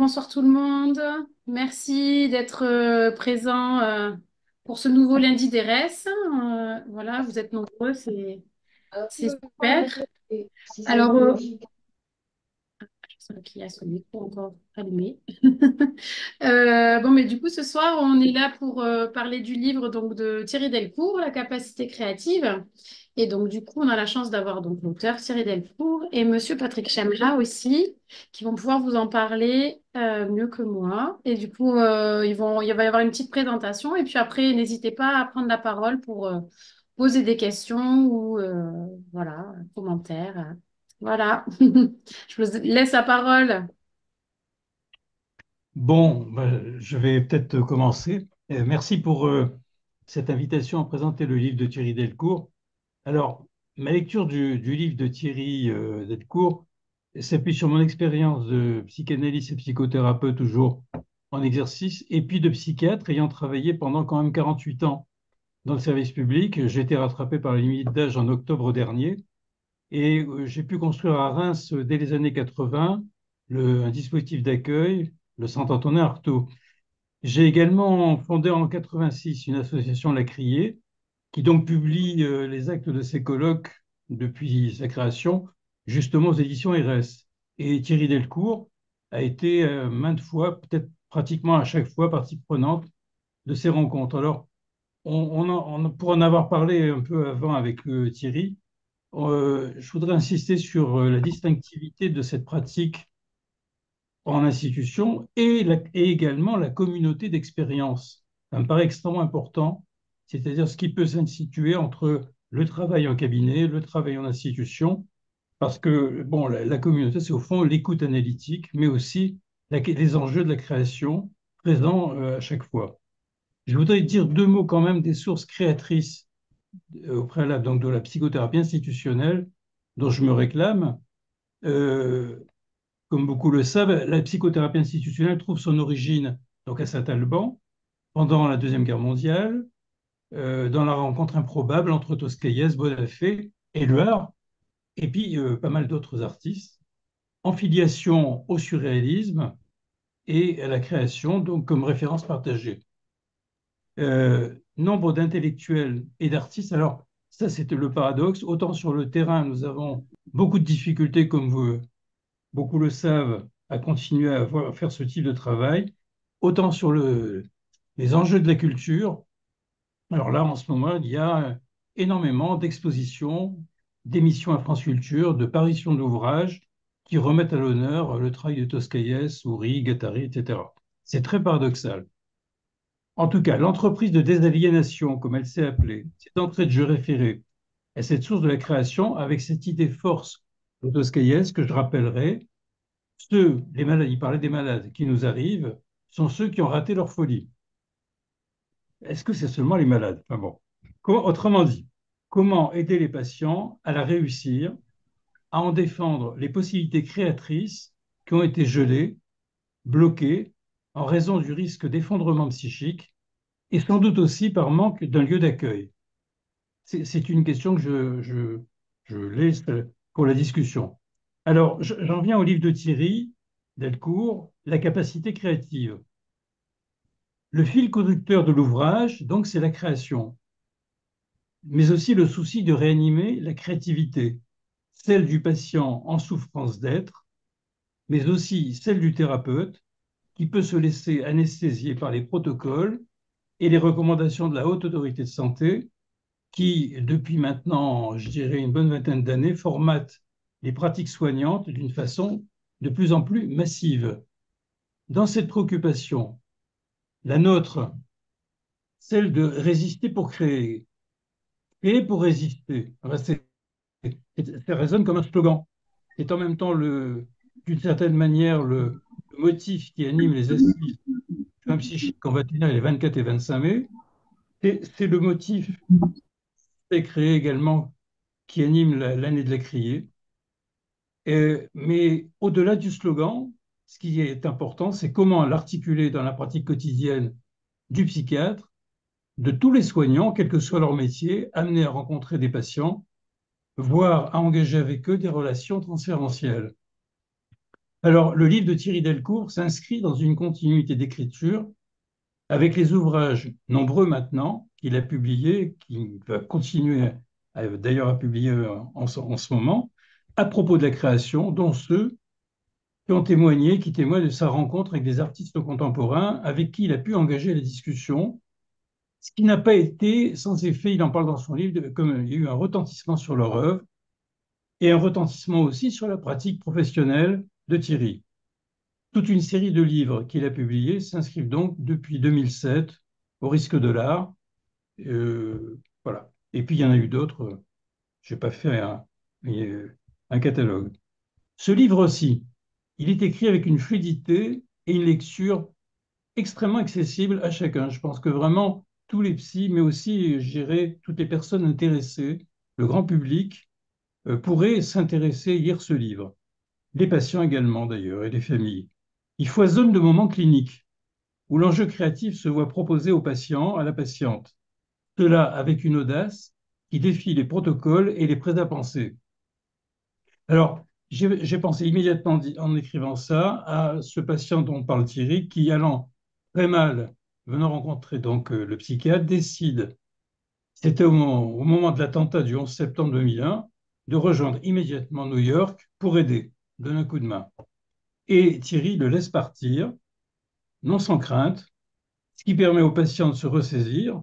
bonsoir tout le monde. Merci d'être euh, présent euh, pour ce nouveau lundi d'ERES. Euh, voilà, vous êtes nombreux, c'est super. Alors, qu'il qui a son micro encore allumé. bon, mais du coup, ce soir, on est là pour parler du livre donc, de Thierry Delcourt, La capacité créative. Et donc, du coup, on a la chance d'avoir donc l'auteur Thierry Delcourt et Monsieur Patrick Chemla aussi, qui vont pouvoir vous en parler euh, mieux que moi. Et du coup, euh, ils il va y avoir une petite présentation. Et puis après, n'hésitez pas à prendre la parole pour euh, poser des questions ou voilà, commentaires. Voilà. je vous laisse la parole. Bon, bah, je vais peut-être commencer. merci pour cette invitation à présenter le livre de Thierry Delcourt. Alors, ma lecture du, livre de Thierry euh, Delcourt s'appuie sur mon expérience de psychanalyste et psychothérapeute toujours en exercice, et puis de psychiatre ayant travaillé pendant quand même 48 ans dans le service public. J'ai été rattrapé par la limite d'âge en octobre dernier et euh, j'ai pu construire à Reims euh, dès les années 80 le, un dispositif d'accueil, le Centre antonin Artaud. J'ai également fondé en 86 une association La Criée qui donc publie euh, les actes de ses colloques depuis sa création, justement aux éditions RS. Et Thierry Delcourt a été euh, maintes fois, peut-être pratiquement à chaque fois, partie prenante de ces rencontres. Alors, on, on, pour en avoir parlé un peu avant avec euh, Thierry, je voudrais insister sur la distinctivité de cette pratique en institution et, et également la communauté d'expérience. Ça me paraît extrêmement important c'est-à-dire ce qui peut s'instituer entre le travail en cabinet, le travail en institution, parce que bon, la, communauté, c'est au fond l'écoute analytique, mais aussi les enjeux de la création présents euh, à chaque fois. Je voudrais dire deux mots quand même des sources créatrices euh, au préalable, de la psychothérapie institutionnelle dont je me réclame. Euh, comme beaucoup le savent, la psychothérapie institutionnelle trouve son origine donc à Saint-Alban pendant la Deuxième Guerre mondiale, euh, dans la rencontre improbable entre Toscaïès, Bonafé et et puis euh, pas mal d'autres artistes, en filiation au surréalisme et à la création, donc comme référence partagée. Euh, nombre d'intellectuels et d'artistes, alors ça c'était le paradoxe, autant sur le terrain nous avons beaucoup de difficultés, comme vous, beaucoup le savent, à continuer à, faire ce type de travail, autant sur les enjeux de la culture, alors mhm. là, en ce moment, il y a énormément d'expositions, d'émissions à France Culture, de paritions d'ouvrages qui remettent à l'honneur le travail de Toscaïès, Ouri, Gattari, etc. C'est très paradoxal. En tout cas, l'entreprise de désaliénation, comme elle s'est appelée, c'est entrée de jeu référé, est cette source de la création avec cette idée force de Toscaïès que je rappellerai. Ceux, les malades, il parlait des malades qui nous arrivent, sont ceux qui ont raté leur folie. Est-ce que c'est seulement les malades autrement dit, comment aider les patients à la réussir, à en défendre les possibilités créatrices qui ont été gelées, bloquées, en raison du risque d'effondrement psychique et sans doute aussi par manque d'un lieu d'accueil C'est une question que je, je, laisse pour la discussion. Alors, j'en viens au livre de Thierry Delcourt, La capacité créative. Le fil conducteur de l'ouvrage, donc, c'est la création, mais aussi le souci de réanimer la créativité, celle du patient en souffrance d'être, mais aussi celle du thérapeute qui peut se laisser anesthésier par les protocoles et les recommandations de la haute autorité de santé qui, depuis maintenant, je dirais, une bonne vingtaine d'années, formate les pratiques soignantes d'une façon de plus en plus massive. Dans cette préoccupation la nôtre, celle de résister pour créer, créer pour résister. Ah ben, ça résonne comme un slogan. C'est en même temps, d'une certaine manière, le, motif qui anime les assises un psychique en 21 et les 24 et 25 mai. C'est le motif s'est créé également qui anime l'année de la criée. mais au-delà du slogan, ce qui est important, c'est comment l'articuler dans la pratique quotidienne du psychiatre, de tous les soignants, quel que soit leur métier, amenés à rencontrer des patients, voire à engager avec eux des relations transférentielles. Alors, le livre de Thierry Delcourt s'inscrit dans une continuité d'écriture avec les ouvrages nombreux maintenant qu'il a publiés, qu'il va continuer d'ailleurs à publier en, ce moment, à propos de la création, dont ceux qui ont témoigné, qui témoignent de sa rencontre avec des artistes contemporains avec qui il a pu engager la discussion, ce qui n'a pas été sans effet, il en parle dans son livre, comme il y a eu un retentissement sur leur œuvre et un retentissement aussi sur la pratique professionnelle de Thierry. Toute une série de livres qu'il a publiés s'inscrivent donc depuis 2007 au risque de l'art. Euh, voilà. Et puis il y en a eu d'autres. Je n'ai pas fait un, euh, un catalogue. Ce livre aussi, il est écrit avec une fluidité et une lecture extrêmement accessible à chacun. Je pense que vraiment tous les psys, mais aussi, je toutes les personnes intéressées, le grand public, euh, pourraient s'intéresser à lire ce livre. Les patients également, d'ailleurs, et les familles. Il foisonne de moments cliniques où l'enjeu créatif se voit proposé aux patients, à la patiente. Cela avec une audace qui défie les protocoles et les prêts à penser. Alors, j'ai pensé immédiatement en écrivant ça à ce patient dont parle Thierry, qui allant très mal, venant rencontrer donc euh, le psychiatre, décide, c'était au moment, au moment de l'attentat du 11 septembre 2001, de rejoindre immédiatement New York pour aider, donner un coup de main. Et Thierry le laisse partir, non sans crainte, ce qui permet au patient de se ressaisir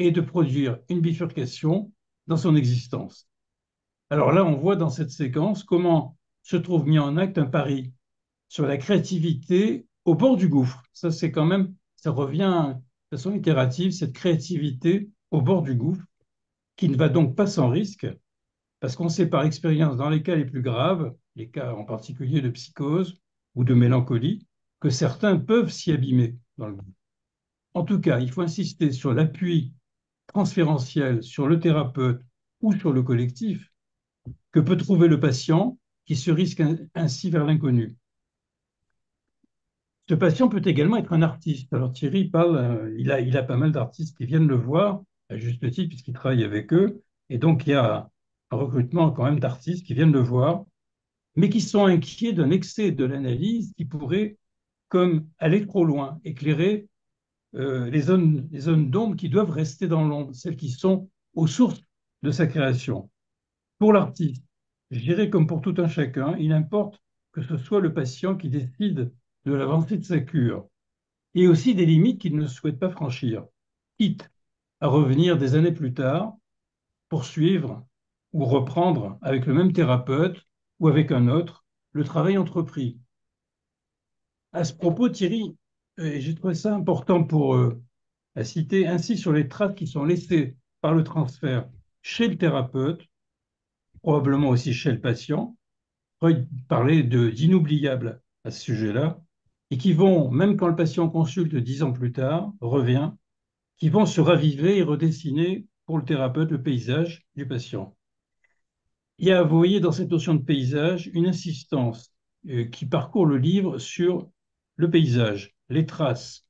et de produire une bifurcation dans son existence. Alors là, on voit dans cette séquence comment se trouve mis en acte un pari sur la créativité au bord du gouffre. Ça, c'est quand même, ça revient de façon itérative, cette créativité au bord du gouffre, qui ne va donc pas sans risque, parce qu'on sait par expérience dans les cas les plus graves, les cas en particulier de psychose ou de mélancolie, que certains peuvent s'y abîmer dans le En tout cas, il faut insister sur l'appui transférentiel sur le thérapeute ou sur le collectif que peut trouver le patient qui se risque ainsi vers l'inconnu. Ce patient peut également être un artiste. Alors Thierry parle, euh, il a, pas mal d'artistes qui viennent le voir, à juste titre, puisqu'il travaille avec eux. Et donc, il y a un recrutement quand même d'artistes qui viennent le voir, mais qui sont inquiets d'un excès de l'analyse qui pourrait, comme aller trop loin, éclairer euh, les zones, les zones d'ombre qui doivent rester dans l'ombre, celles qui sont aux sources de sa création. Pour l'artiste, je dirais comme pour tout un chacun, il importe que ce soit le patient qui décide de l'avancée de sa cure, et aussi des limites qu'il ne souhaite pas franchir, quitte à revenir des années plus tard, poursuivre ou reprendre avec le même thérapeute ou avec un autre le travail entrepris. À ce propos, Thierry, euh, j'ai trouvé ça important pour eux, à citer ainsi sur les traces qui sont laissées par le transfert chez le thérapeute probablement aussi chez le patient. Euh, parler de d'inoubliables à ce sujet-là, et qui vont, même quand le patient consulte dix ans plus tard, revient, qui vont se raviver et redessiner pour le thérapeute le paysage du patient. Il y a, vous voyez, dans cette notion de paysage, une insistance euh, qui parcourt le livre sur le paysage, les traces,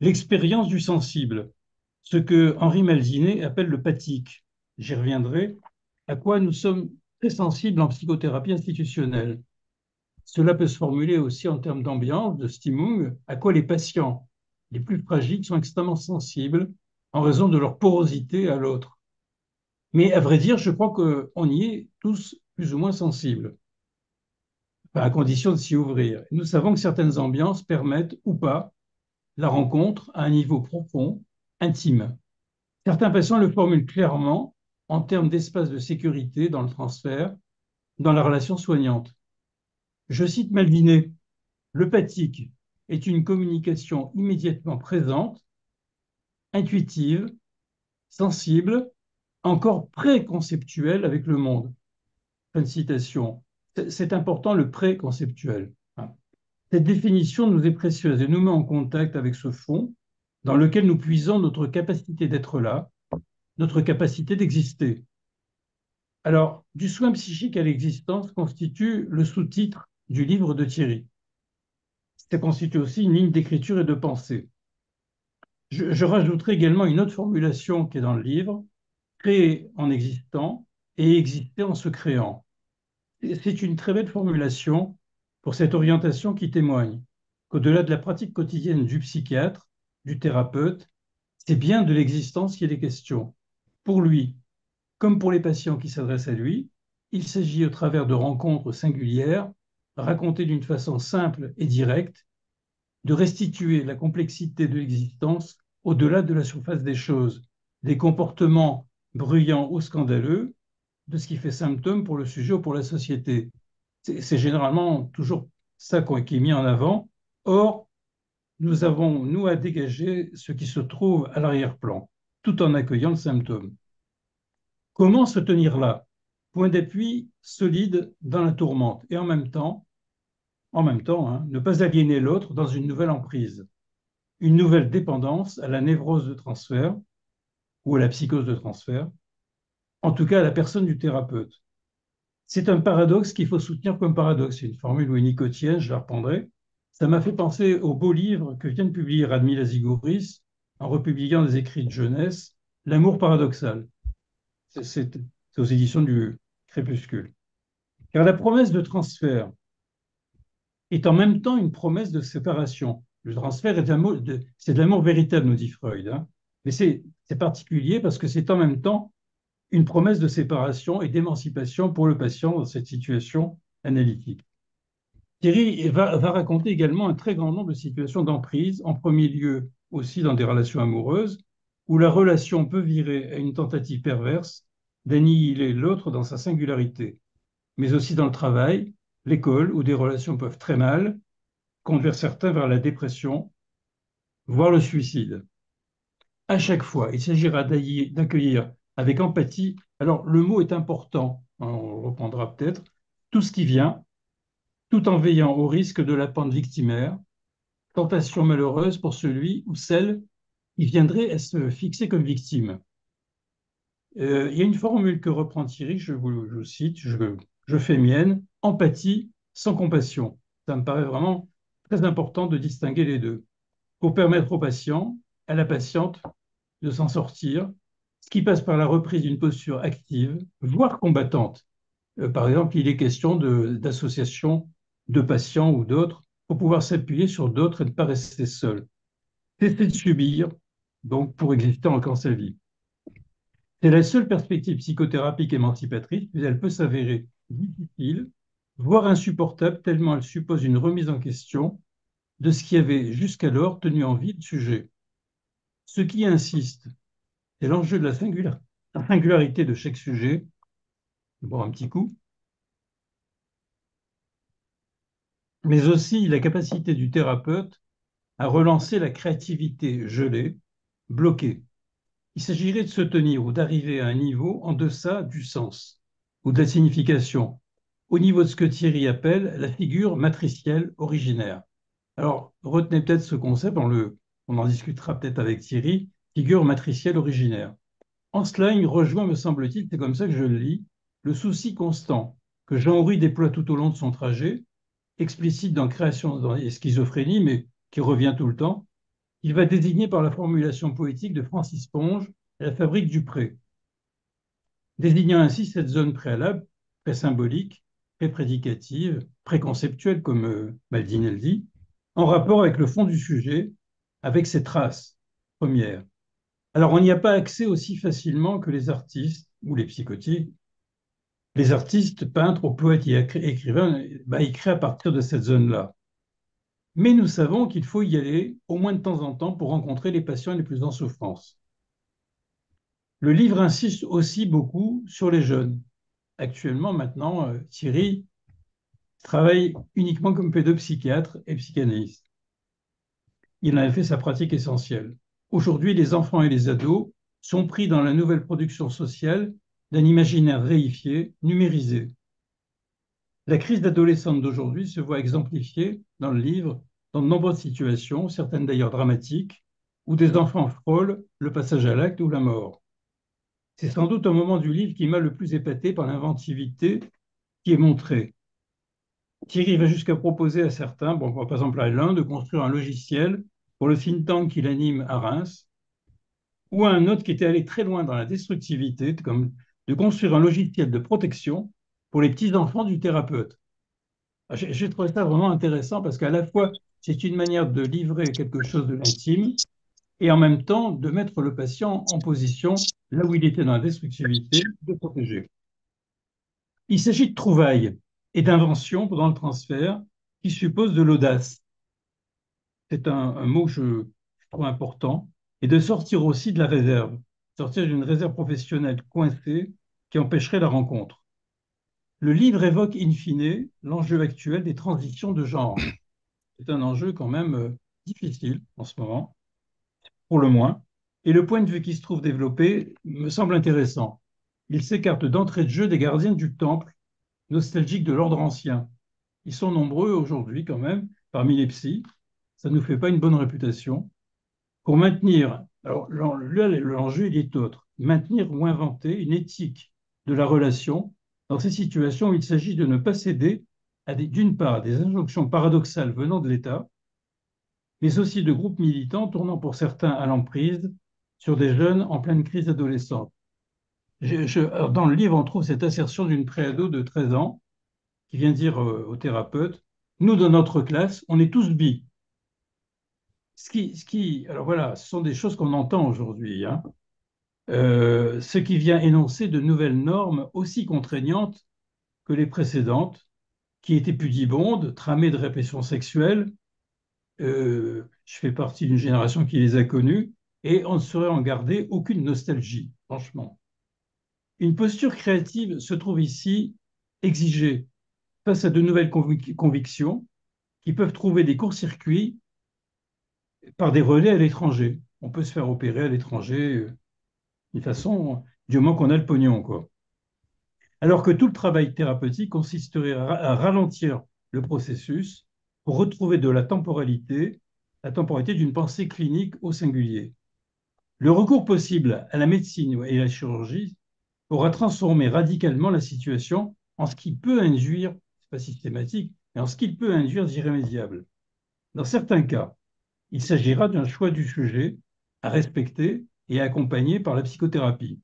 l'expérience du sensible, ce que Henri Malzinet appelle le pathique. J'y reviendrai à quoi nous sommes très sensibles en psychothérapie institutionnelle. Cela peut se formuler aussi en termes d'ambiance, de stimulus, à quoi les patients les plus fragiles sont extrêmement sensibles en raison de leur porosité à l'autre. Mais à vrai dire, je crois qu'on y est tous plus ou moins sensibles, à condition de s'y ouvrir. Nous savons que certaines ambiances permettent ou pas la rencontre à un niveau profond, intime. Certains patients le formulent clairement en termes d'espace de sécurité dans le transfert, dans la relation soignante. Je cite Malvinet, pathique est une communication immédiatement présente, intuitive, sensible, encore préconceptuelle avec le monde. Fin citation. C'est important le préconceptuel. Cette définition nous est précieuse et nous met en contact avec ce fond dans lequel nous puisons notre capacité d'être là, notre capacité d'exister. Alors, du soin psychique à l'existence constitue le sous-titre du livre de Thierry. Ça constitue aussi une ligne d'écriture et de pensée. Je, rajouterai également une autre formulation qui est dans le livre, créer en existant et exister en se créant. C'est une très belle formulation pour cette orientation qui témoigne qu'au-delà de la pratique quotidienne du psychiatre, du thérapeute, c'est bien de l'existence qu'il est question. Pour lui, comme pour les patients qui s'adressent à lui, il s'agit au travers de rencontres singulières, racontées d'une façon simple et directe, de restituer la complexité de l'existence au-delà de la surface des choses, des comportements bruyants ou scandaleux, de ce qui fait symptôme pour le sujet ou pour la société. C'est généralement toujours ça qui est mis en avant. Or, nous avons, nous, à dégager ce qui se trouve à l'arrière-plan tout en accueillant le symptôme. Comment se tenir là Point d'appui solide dans la tourmente et en même temps, en même temps hein, ne pas aliéner l'autre dans une nouvelle emprise, une nouvelle dépendance à la névrose de transfert ou à la psychose de transfert, en tout cas à la personne du thérapeute. C'est un paradoxe qu'il faut soutenir comme paradoxe. C'est une formule une ou nicotienne, je la reprendrai. Ça m'a fait penser au beau livre que vient de publier Radmila Zigouris, en republiant des écrits de jeunesse, L'amour paradoxal. C'est aux éditions du Crépuscule. Car la promesse de transfert est en même temps une promesse de séparation. Le transfert, c'est de l'amour véritable, nous dit Freud. Hein. Mais c'est particulier parce que c'est en même temps une promesse de séparation et d'émancipation pour le patient dans cette situation analytique. Thierry va, raconter également un très grand nombre de situations d'emprise, en premier lieu aussi dans des relations amoureuses, où la relation peut virer à une tentative perverse d'annihiler l'autre dans sa singularité, mais aussi dans le travail, l'école, où des relations peuvent très mal, conduire certains vers la dépression, voire le suicide. À chaque fois, il s'agira d'accueillir avec empathie, alors le mot est important, on reprendra peut-être, tout ce qui vient, tout en veillant au risque de la pente victimaire, tentation malheureuse pour celui ou celle qui viendrait à se fixer comme victime. Euh, il y a une formule que reprend Thierry, je vous, cite, je, je, fais mienne, empathie sans compassion. Ça me paraît vraiment très important de distinguer les deux pour permettre au patient, à la patiente, de s'en sortir, ce qui passe par la reprise d'une posture active, voire combattante. Euh, par exemple, il est question d'associations de patients ou d'autres pour pouvoir s'appuyer sur d'autres et ne pas rester seul. Tester de subir, donc pour exister encore sa vie. C'est la seule perspective psychothérapique émancipatrice, mais elle peut s'avérer difficile, voire insupportable, tellement elle suppose une remise en question de ce qui avait jusqu'alors tenu en vie le sujet. Ce qui insiste, c'est l'enjeu de la singularité de chaque sujet, bon, un petit coup, mais aussi la capacité du thérapeute à relancer la créativité gelée, bloquée. Il s'agirait de se tenir ou d'arriver à un niveau en deçà du sens ou de la signification, au niveau de ce que Thierry appelle la figure matricielle originaire. Alors, retenez peut-être ce concept, on, le, on en discutera peut-être avec Thierry, figure matricielle originaire. En cela, il rejoint, me semble-t-il, c'est comme ça que je le lis, le souci constant que Jean-Henri déploie tout au long de son trajet explicite dans Création et Schizophrénie, mais qui revient tout le temps, il va désigner par la formulation poétique de Francis Ponge la fabrique du pré, désignant ainsi cette zone préalable, très symbolique, très prédicative, pré-conceptuelle, comme Maldinel euh, dit, en rapport avec le fond du sujet, avec ses traces premières. Alors on n'y a pas accès aussi facilement que les artistes ou les psychotiques les artistes, peintres, poètes et écrivains, écrivent bah, à partir de cette zone-là. Mais nous savons qu'il faut y aller au moins de temps en temps pour rencontrer les patients les plus en souffrance. Le livre insiste aussi beaucoup sur les jeunes. Actuellement, maintenant, euh, Thierry travaille uniquement comme pédopsychiatre et psychanalyste. Il en a fait sa pratique essentielle. Aujourd'hui, les enfants et les ados sont pris dans la nouvelle production sociale d'un imaginaire réifié, numérisé. La crise d'adolescente d'aujourd'hui se voit exemplifiée dans le livre dans de nombreuses situations, certaines d'ailleurs dramatiques, où des enfants frôlent le passage à l'acte ou la mort. C'est sans doute un moment du livre qui m'a le plus épaté par l'inventivité qui est montrée. Thierry va jusqu'à proposer à certains, bon, par exemple à l'un, de construire un logiciel pour le think tank qu'il anime à Reims, ou à un autre qui était allé très loin dans la destructivité, comme de construire un logiciel de protection pour les petits-enfants du thérapeute. Ah, j'ai trouvé ça vraiment intéressant parce qu'à la fois, c'est une manière de livrer quelque chose de l'intime et en même temps de mettre le patient en position, là où il était dans la destructivité, de protéger. Il s'agit de trouvailles et d'inventions pendant le transfert qui supposent de l'audace. C'est un, mot que je trouve important et de sortir aussi de la réserve sortir d'une réserve professionnelle coincée qui empêcherait la rencontre. Le livre évoque in fine l'enjeu actuel des transitions de genre. C'est un enjeu quand même euh, difficile en ce moment, pour le moins, et le point de vue qui se trouve développé me semble intéressant. Il s'écarte d'entrée de jeu des gardiens du temple, nostalgiques de l'ordre ancien. Ils sont nombreux aujourd'hui quand même, parmi les psys, ça ne nous fait pas une bonne réputation, pour maintenir alors l'enjeu, est autre. Maintenir ou inventer une éthique de la relation dans ces situations où il s'agit de ne pas céder à d'une part, des injonctions paradoxales venant de l'État, mais aussi de groupes militants tournant pour certains à l'emprise sur des jeunes en pleine crise adolescente. dans le livre, on trouve cette assertion d'une préado de 13 ans qui vient dire euh, au thérapeute Nous, dans notre classe, on est tous bi ce qui, alors voilà, ce sont des choses qu'on entend aujourd'hui. Hein. Euh, ce qui vient énoncer de nouvelles normes aussi contraignantes que les précédentes, qui étaient pudibondes, tramées de répression sexuelle. Euh, je fais partie d'une génération qui les a connues et on ne saurait en garder aucune nostalgie, franchement. Une posture créative se trouve ici exigée face à de nouvelles convictions qui peuvent trouver des courts-circuits par des relais à l'étranger. On peut se faire opérer à l'étranger, euh, façon, du moment qu'on a le pognon, quoi. Alors que tout le travail thérapeutique consisterait à ralentir le processus pour retrouver de la temporalité, la temporalité d'une pensée clinique au singulier. Le recours possible à la médecine et à la chirurgie pourra transformer radicalement la situation en ce qui peut induire, c'est pas systématique, mais en ce qui peut induire d'irrémédiable. Dans certains cas, il s'agira d'un choix du sujet à respecter et accompagné par la psychothérapie.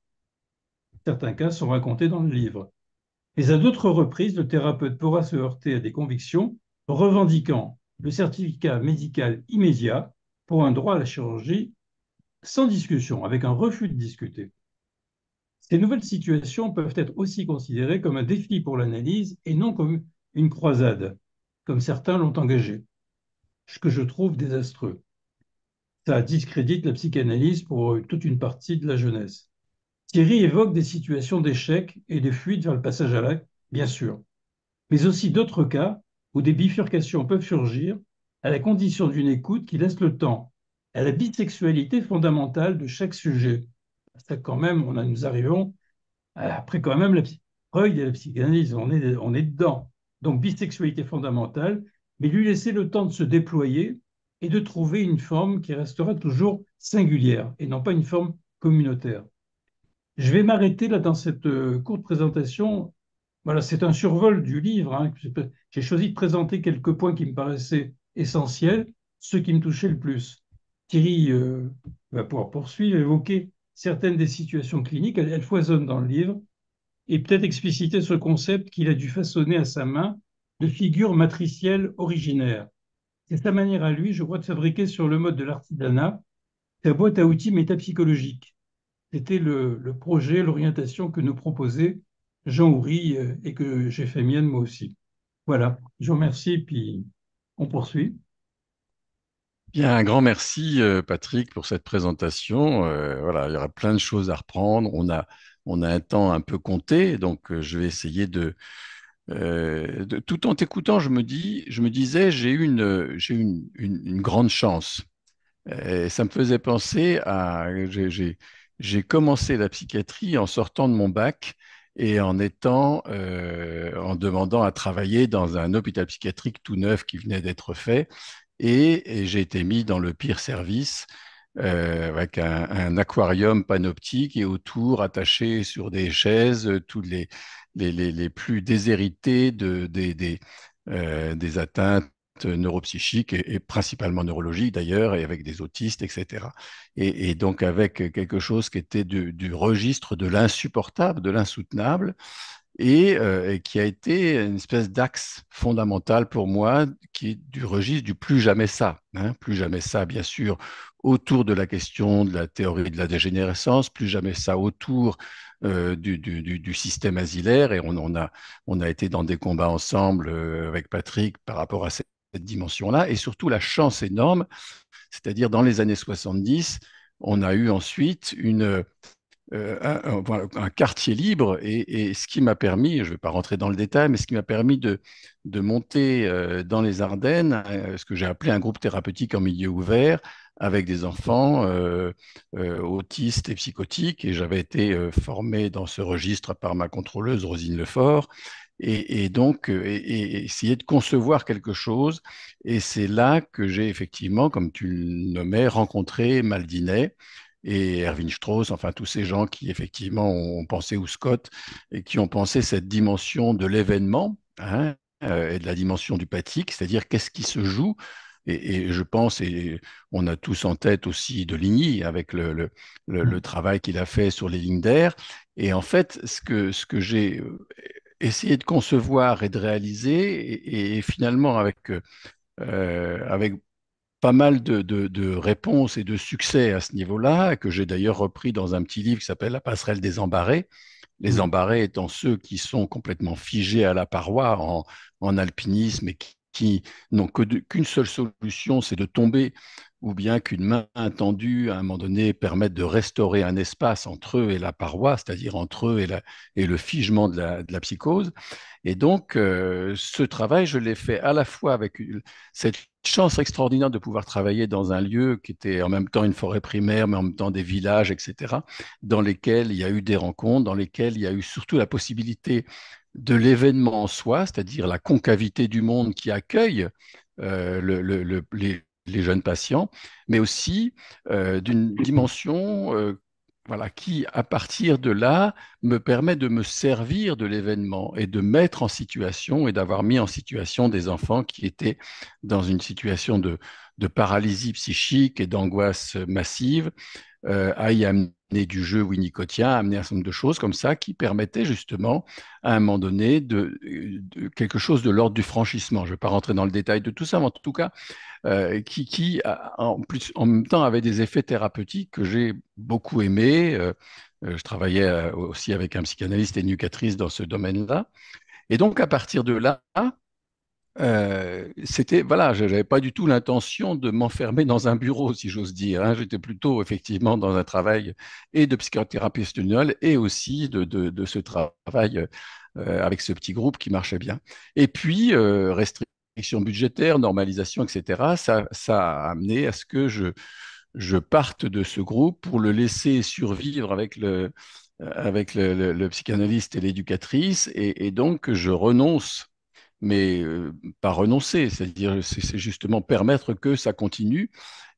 Certains cas sont racontés dans le livre. Mais à d'autres reprises, le thérapeute pourra se heurter à des convictions revendiquant le certificat médical immédiat pour un droit à la chirurgie sans discussion, avec un refus de discuter. Ces nouvelles situations peuvent être aussi considérées comme un défi pour l'analyse et non comme une croisade, comme certains l'ont engagé ce que je trouve désastreux. Ça discrédite la psychanalyse pour toute une partie de la jeunesse. Thierry évoque des situations d'échec et des fuites vers le passage à l'acte, bien sûr, mais aussi d'autres cas où des bifurcations peuvent surgir à la condition d'une écoute qui laisse le temps à la bisexualité fondamentale de chaque sujet. Ça, quand même, on a, nous arrivons après quand même la Freud et la psychanalyse, on est, on est dedans. Donc bisexualité fondamentale mais lui laisser le temps de se déployer et de trouver une forme qui restera toujours singulière et non pas une forme communautaire. Je vais m'arrêter là dans cette euh, courte présentation. Voilà, c'est un survol du livre. Hein. J'ai choisi de présenter quelques points qui me paraissaient essentiels, ceux qui me touchaient le plus. Thierry euh, va pouvoir poursuivre, évoquer certaines des situations cliniques. Elle elles foisonnent dans le livre et peut-être expliciter ce concept qu'il a dû façonner à sa main de figures matricielles originaire. C'est sa manière à lui, je crois, de fabriquer sur le mode de l'artisanat sa boîte à outils métapsychologique. C'était le, projet, l'orientation que nous proposait Jean Houry euh, et que j'ai fait mienne moi aussi. Voilà, je vous remercie, puis on poursuit. Bien, un grand merci euh, Patrick pour cette présentation. Euh, voilà, il y aura plein de choses à reprendre. On a, on a un temps un peu compté, donc je vais essayer de, euh, de, tout en t'écoutant, je me disais, j'ai eu une, grande chance. Euh, ça me faisait penser à, j'ai, commencé la psychiatrie en sortant de mon bac et euh, en demandant à travailler dans un hôpital psychiatrique tout neuf qui venait d'être fait, et, j'ai été mis dans le pire service. avec un, aquarium panoptique et autour attaché sur des chaises toutes les, les, plus déshérités euh, des, atteintes neuropsychiques et, principalement neurologiques d'ailleurs, et avec des autistes, etc. Et, donc avec quelque chose qui était du, registre de l'insupportable, de l'insoutenable, euh, et, qui a été une espèce d'axe fondamental pour moi, qui est du registre du plus jamais ça. Hein. plus jamais ça, bien sûr, autour de la question de la théorie de la dégénérescence, plus jamais ça autour euh, du, système asilaire et on, a, été dans des combats ensemble euh, avec Patrick par rapport à cette, dimension-là et surtout la chance énorme, c'est-à-dire dans les années 70, on a eu ensuite euh, un, quartier libre et, ce qui m'a permis, je ne vais pas rentrer dans le détail, mais ce qui m'a permis de, monter dans les Ardennes, ce que j'ai appelé un groupe thérapeutique en milieu ouvert, avec des enfants euh, euh, autistes et psychotiques. Et j'avais été euh, formé dans ce registre par ma contrôleuse Rosine Lefort. Et, donc, essayer de concevoir quelque chose. Et c'est là que j'ai effectivement, comme tu le nommais, rencontré Maldinet et Erwin Strauss, enfin tous ces gens qui effectivement ont pensé, ou Scott, et qui ont pensé cette dimension de l'événement hein, et de la dimension du pathique, c'est-à-dire qu'est-ce qui se joue et, je pense, et on a tous en tête aussi de Ligny avec le, mm. travail qu'il a fait sur les lignes d'air. Et en fait, ce que, ce que j'ai euh, essayé de concevoir et de réaliser, et, finalement avec, euh, euh, avec pas mal de, réponses et de succès à ce niveau-là, que j'ai d'ailleurs repris dans un petit livre qui s'appelle La passerelle des embarrés. Les mm. embarrés étant ceux qui sont complètement figés à la paroi en, en alpinisme et qui qui n'ont qu'une seule solution, c'est de tomber, ou bien qu'une main tendue, à un moment donné, permette de restaurer un espace entre eux et la paroi, c'est-à-dire entre eux et, et, le figement de la, psychose. Et donc, euh, ce travail, je l'ai fait à la fois avec cette chance extraordinaire de pouvoir travailler dans un lieu qui était en même temps une forêt primaire, mais en même temps des villages, etc., dans lesquels il y a eu des rencontres, dans lesquels il y a eu surtout la possibilité de l'événement en soi, c'est-à-dire la concavité du monde qui accueille euh, les, jeunes patients, mais aussi euh, d'une dimension euh, voilà, qui, à partir de là, me permet de me servir de l'événement et de mettre en situation et d'avoir mis en situation des enfants qui étaient dans une situation de, paralysie psychique et d'angoisse massive, euh, à y du jeu winnicotien a amené un certain nombre de choses comme ça qui permettaient justement à un moment donné de, quelque chose de l'ordre du franchissement. Je ne vais pas rentrer dans le détail de tout ça, mais en tout cas, euh, qui, euh, en, plus, en même temps avait des effets thérapeutiques que j'ai beaucoup aimés. Euh, je travaillais aussi avec un psychanalyste éducatrice dans ce domaine-là. Et donc, à partir de là, euh, c'était voilà, je n'avais pas du tout l'intention de m'enfermer dans un bureau, si j'ose dire. Hein. J'étais plutôt effectivement dans un travail et de psychothérapie studiole et aussi de, ce travail euh, avec ce petit groupe qui marchait bien. Et puis restriction euh, restrictions budgétaires, normalisation, etc. Ça, a amené à ce que je parte de ce groupe pour le laisser survivre avec le avec psychanalyste et l'éducatrice et, et donc je renonce mais euh, pas renoncer, c'est-à-dire c'est justement permettre que ça continue.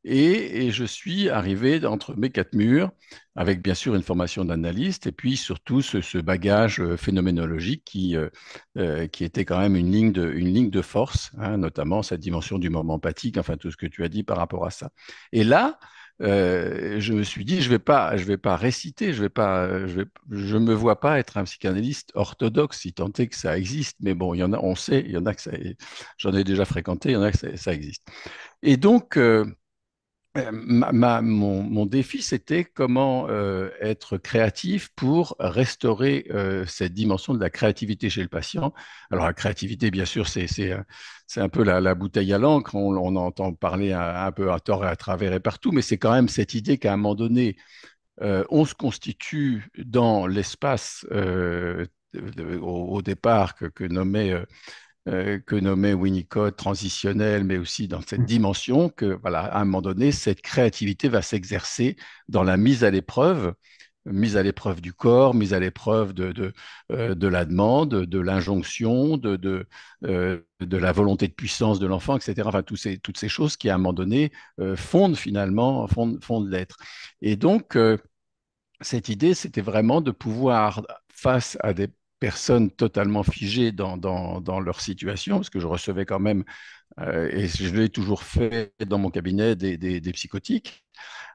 Et, je suis arrivé entre mes quatre murs, avec bien sûr une formation d'analyste, et puis surtout ce, bagage euh, phénoménologique qui, euh, qui était quand même une ligne de, une ligne de force, hein, notamment cette dimension du moment empathique, enfin tout ce que tu as dit par rapport à ça. Et là, je me suis dit, je vais pas, vais pas réciter, je ne je, me vois pas être un psychanalyste orthodoxe, si tant est que ça existe. Mais bon, il y en a, on sait, il y en a que j'en ai déjà fréquenté, il y en a que ça, existe. Et donc, Ma, mon, défi, c'était comment euh, être créatif pour restaurer euh, cette dimension de la créativité chez le patient. Alors la créativité, bien sûr, c'est euh, un peu la, bouteille à l'encre, on, on, entend parler un, peu à tort et à travers et partout, mais c'est quand même cette idée qu'à un moment donné, on se constitue dans l'espace au, départ que, que nommait euh, que nommait Winnicott transitionnel, mais aussi dans cette mmh. dimension que, voilà, à un moment donné, cette créativité va s'exercer dans la mise à l'épreuve, mise à l'épreuve du corps, mise à l'épreuve de, de, euh, la demande, de l'injonction, euh, de, la volonté de puissance de l'enfant, etc. Enfin, toutes ces, toutes ces choses qui, à un moment donné, fondent finalement, fondent, fondent l'être. Et donc, cette idée, c'était vraiment de pouvoir, face à des personnes totalement figées dans, dans, leur situation, parce que je recevais quand même, euh, et je l'ai toujours fait dans mon cabinet, des, psychotiques.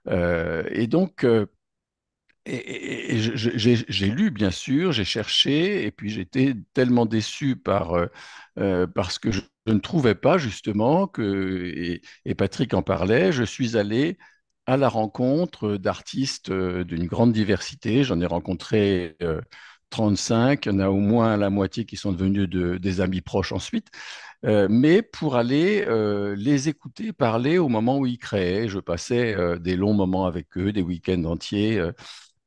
Euh, et donc, euh, et, j'ai lu, bien sûr, j'ai cherché, et puis j'étais tellement déçu par, parce que je, ne trouvais pas, justement, que, et, et Patrick en parlait, je suis allé à la rencontre d'artistes d'une grande diversité. J'en ai rencontré 35, il y en a au moins la moitié qui sont devenus des amis proches ensuite, euh, mais pour aller euh, les écouter parler au moment où ils créaient. Je passais euh, des longs moments avec eux, des week-ends entiers,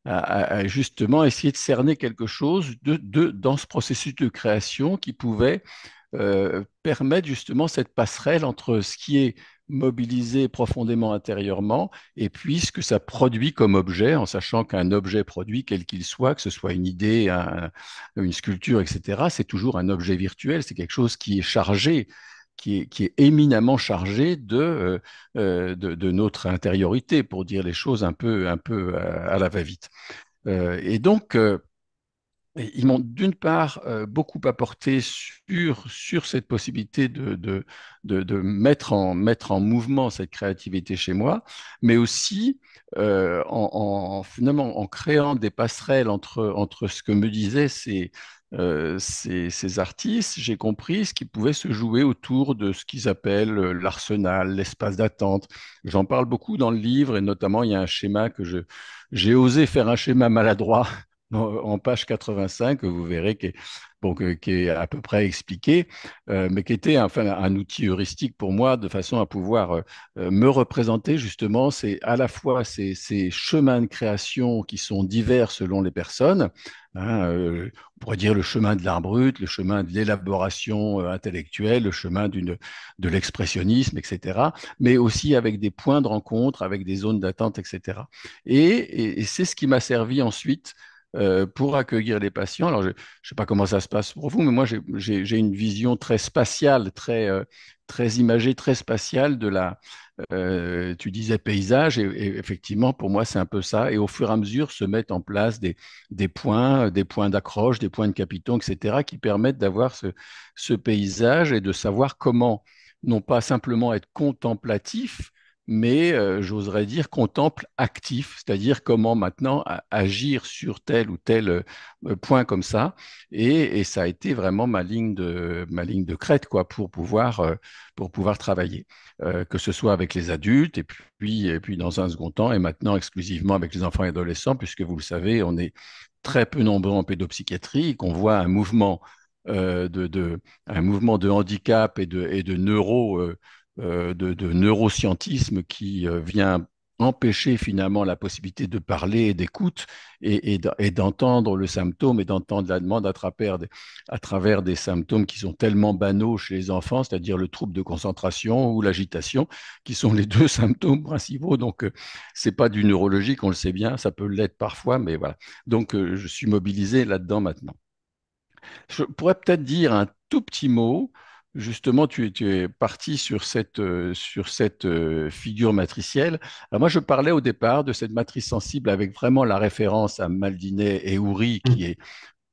à, justement essayer de cerner quelque chose dans ce processus de création qui pouvait permettre justement cette passerelle entre ce qui est mobilisé profondément intérieurement et puisque ça produit comme objet, en sachant qu'un objet produit, quel qu'il soit, que ce soit une idée, une sculpture, etc., c'est toujours un objet virtuel, c'est quelque chose qui est chargé. Qui est, éminemment chargé euh, euh, de, de, notre intériorité, pour dire les choses un peu, un peu euh, à, la va-vite. et donc, ils m'ont d'une part euh, beaucoup apporté sur, sur cette possibilité de, de, de, mettre, en, mettre en mouvement cette créativité chez moi, mais aussi euh, en, finalement, en créant des passerelles entre, entre ce que me disaient ces, euh, ces, ces, artistes, j'ai compris ce qui pouvait se jouer autour de ce qu'ils appellent l'arsenal, l'espace d'attente. J'en parle beaucoup dans le livre et notamment il y a un schéma que je j'ai osé faire un schéma maladroit euh, en page 85, que vous verrez, qui est, qui est à peu près expliqué, euh, mais qui était enfin, un outil heuristique pour moi de façon à pouvoir euh, me représenter justement c'est à la fois ces, chemins de création qui sont divers selon les personnes. Hein, on pourrait dire le chemin de l'art brut, le chemin de l'élaboration intellectuelle, le chemin de l'expressionnisme, etc. Mais aussi avec des points de rencontre, avec des zones d'attente, etc. et c'est ce qui m'a servi ensuite euh, pour accueillir les patients. Alors, je ne sais pas comment ça se passe pour vous, mais moi, j'ai une vision très spatiale, très, euh, très imagée, très spatiale de la. Euh, tu disais paysage, et, effectivement, pour moi, c'est un peu ça. Et au fur et à mesure, se mettent en place des, points, des points d'accroche, des points de capiton, etc., qui permettent d'avoir ce, paysage et de savoir comment non pas simplement être contemplatif, mais euh, j'oserais dire contemple actif, c'est-à-dire comment maintenant agir sur tel ou tel euh, euh, point comme ça. Et, ça a été vraiment ma ligne de, ma ligne de crête quoi, pour, pouvoir, pour pouvoir travailler, que ce soit avec les adultes et puis, et puis dans un second temps et maintenant exclusivement avec les enfants et adolescents, puisque vous le savez, on est très peu nombreux en pédopsychiatrie, qu'on voit un mouvement. De, de, un mouvement de handicap et de, et de neuro euh, de, neuroscientisme qui euh, vient empêcher finalement la possibilité de parler et d'écoute et, d'entendre le symptôme et d'entendre la demande à travers, des, à travers, des, symptômes qui sont tellement banaux chez les enfants, c'est-à-dire le trouble de concentration ou l'agitation, qui sont les deux symptômes principaux. Donc, n'est euh, pas du neurologique, on le sait bien, ça peut l'être parfois, mais voilà. Donc, je suis mobilisé là-dedans maintenant. Je pourrais peut-être dire un tout petit mot justement, tu, es parti sur cette, euh, euh, figure matricielle. Alors moi, je parlais au départ de cette matrice sensible avec vraiment la référence à Maldinet et Houry, mmh. qui est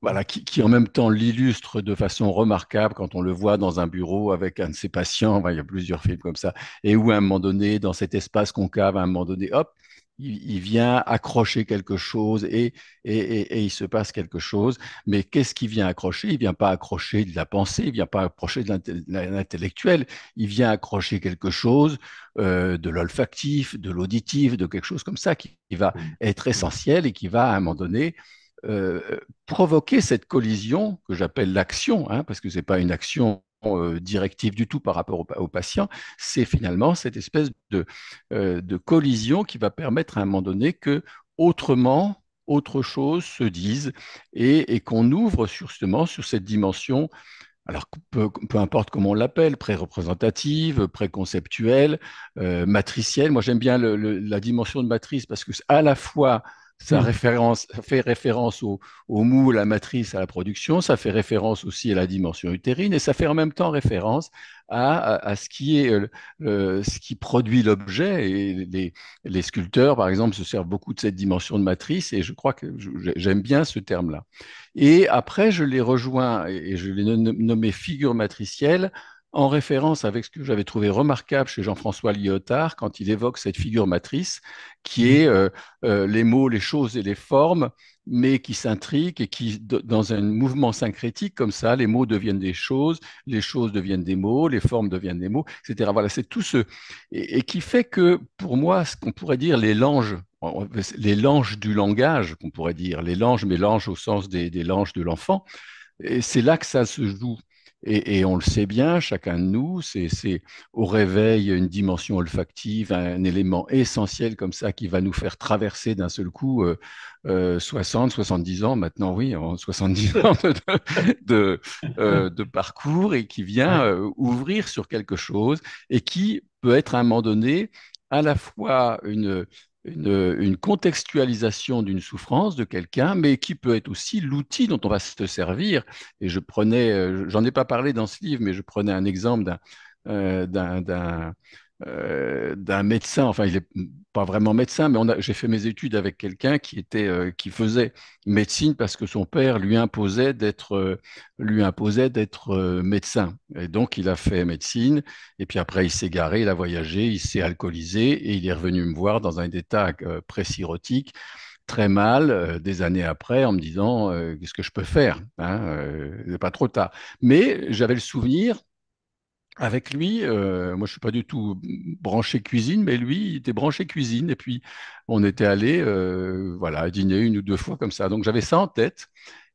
voilà, qui, en même temps l'illustre de façon remarquable quand on le voit dans un bureau avec un de ses patients, il y a plusieurs films comme ça, et où à un moment donné, dans cet espace concave, à un moment donné, hop, il, vient accrocher quelque chose et, et, il se passe quelque chose. Mais qu'est-ce qui vient accrocher Il vient pas accrocher de la pensée, il vient pas accrocher de l'intellectuel, il vient accrocher quelque chose euh, de l'olfactif, de l'auditif, de quelque chose comme ça qui, va être essentiel et qui va à un moment donné euh, provoquer cette collision que j'appelle l'action, hein, parce que ce n'est pas une action euh, directive du tout par rapport au patient, c'est finalement cette espèce de, euh, de collision qui va permettre à un moment donné que autrement, autre chose se dise et, et qu'on ouvre justement sur cette dimension alors peu, importe comment on l'appelle, pré-représentative, pré-conceptuelle, euh, matricielle. Moi, j'aime bien la dimension de matrice parce que à la fois ça mm. fait référence au, mou, à la matrice, à la production, ça fait référence aussi à la dimension utérine, et ça fait en même temps référence à, ce, qui est, euh, ce qui produit l'objet. Et les, sculpteurs, par exemple, se servent beaucoup de cette dimension de matrice, et je crois que j'aime bien ce terme-là. Et après, je les rejoins, et je l'ai nommé figure matricielle, en référence avec ce que j'avais trouvé remarquable chez Jean-François Lyotard quand il évoque cette figure matrice qui mmh est euh, euh, les mots, les choses et les formes, mais qui s'intrigue et qui, dans un mouvement syncrétique comme ça, les mots deviennent des choses, les choses deviennent des mots, les formes deviennent des mots, etc. Voilà, c'est tout ce... Et, qui fait que, pour moi, ce qu'on pourrait dire les langes, les langes du langage, qu'on pourrait dire, les langes, mais au sens des, des langes de l'enfant, c'est là que ça se joue et, on le sait bien, chacun de nous, c'est au réveil une dimension olfactive, un élément essentiel comme ça qui va nous faire traverser d'un seul coup 60, euh, 70 euh, ans, maintenant oui, en 70 ans de, euh, de parcours et qui vient ouvrir sur quelque chose et qui peut être à un moment donné à la fois une, euh, une, contextualisation d'une souffrance de quelqu'un, mais qui peut être aussi l'outil dont on va se servir. Et je prenais, euh, j'en ai pas parlé dans ce livre, mais je prenais un exemple d'un, euh, euh, d'un médecin, enfin il n'est pas vraiment médecin, mais j'ai fait mes études avec quelqu'un qui euh, qui faisait médecine parce que son père lui imposait d'être euh, lui médecin. Et donc il a fait médecine et puis après il s'est garé, il a voyagé, il s'est alcoolisé et il est revenu me voir dans un état pré très mal des années après en me disant qu'est-ce que je peux faire hein, n'est pas trop tard mais j'avais le souvenir avec lui, euh, moi je suis pas du tout branché cuisine, mais lui il était branché cuisine et puis on était allé euh, voilà dîner une ou deux fois comme ça. Donc j'avais ça en tête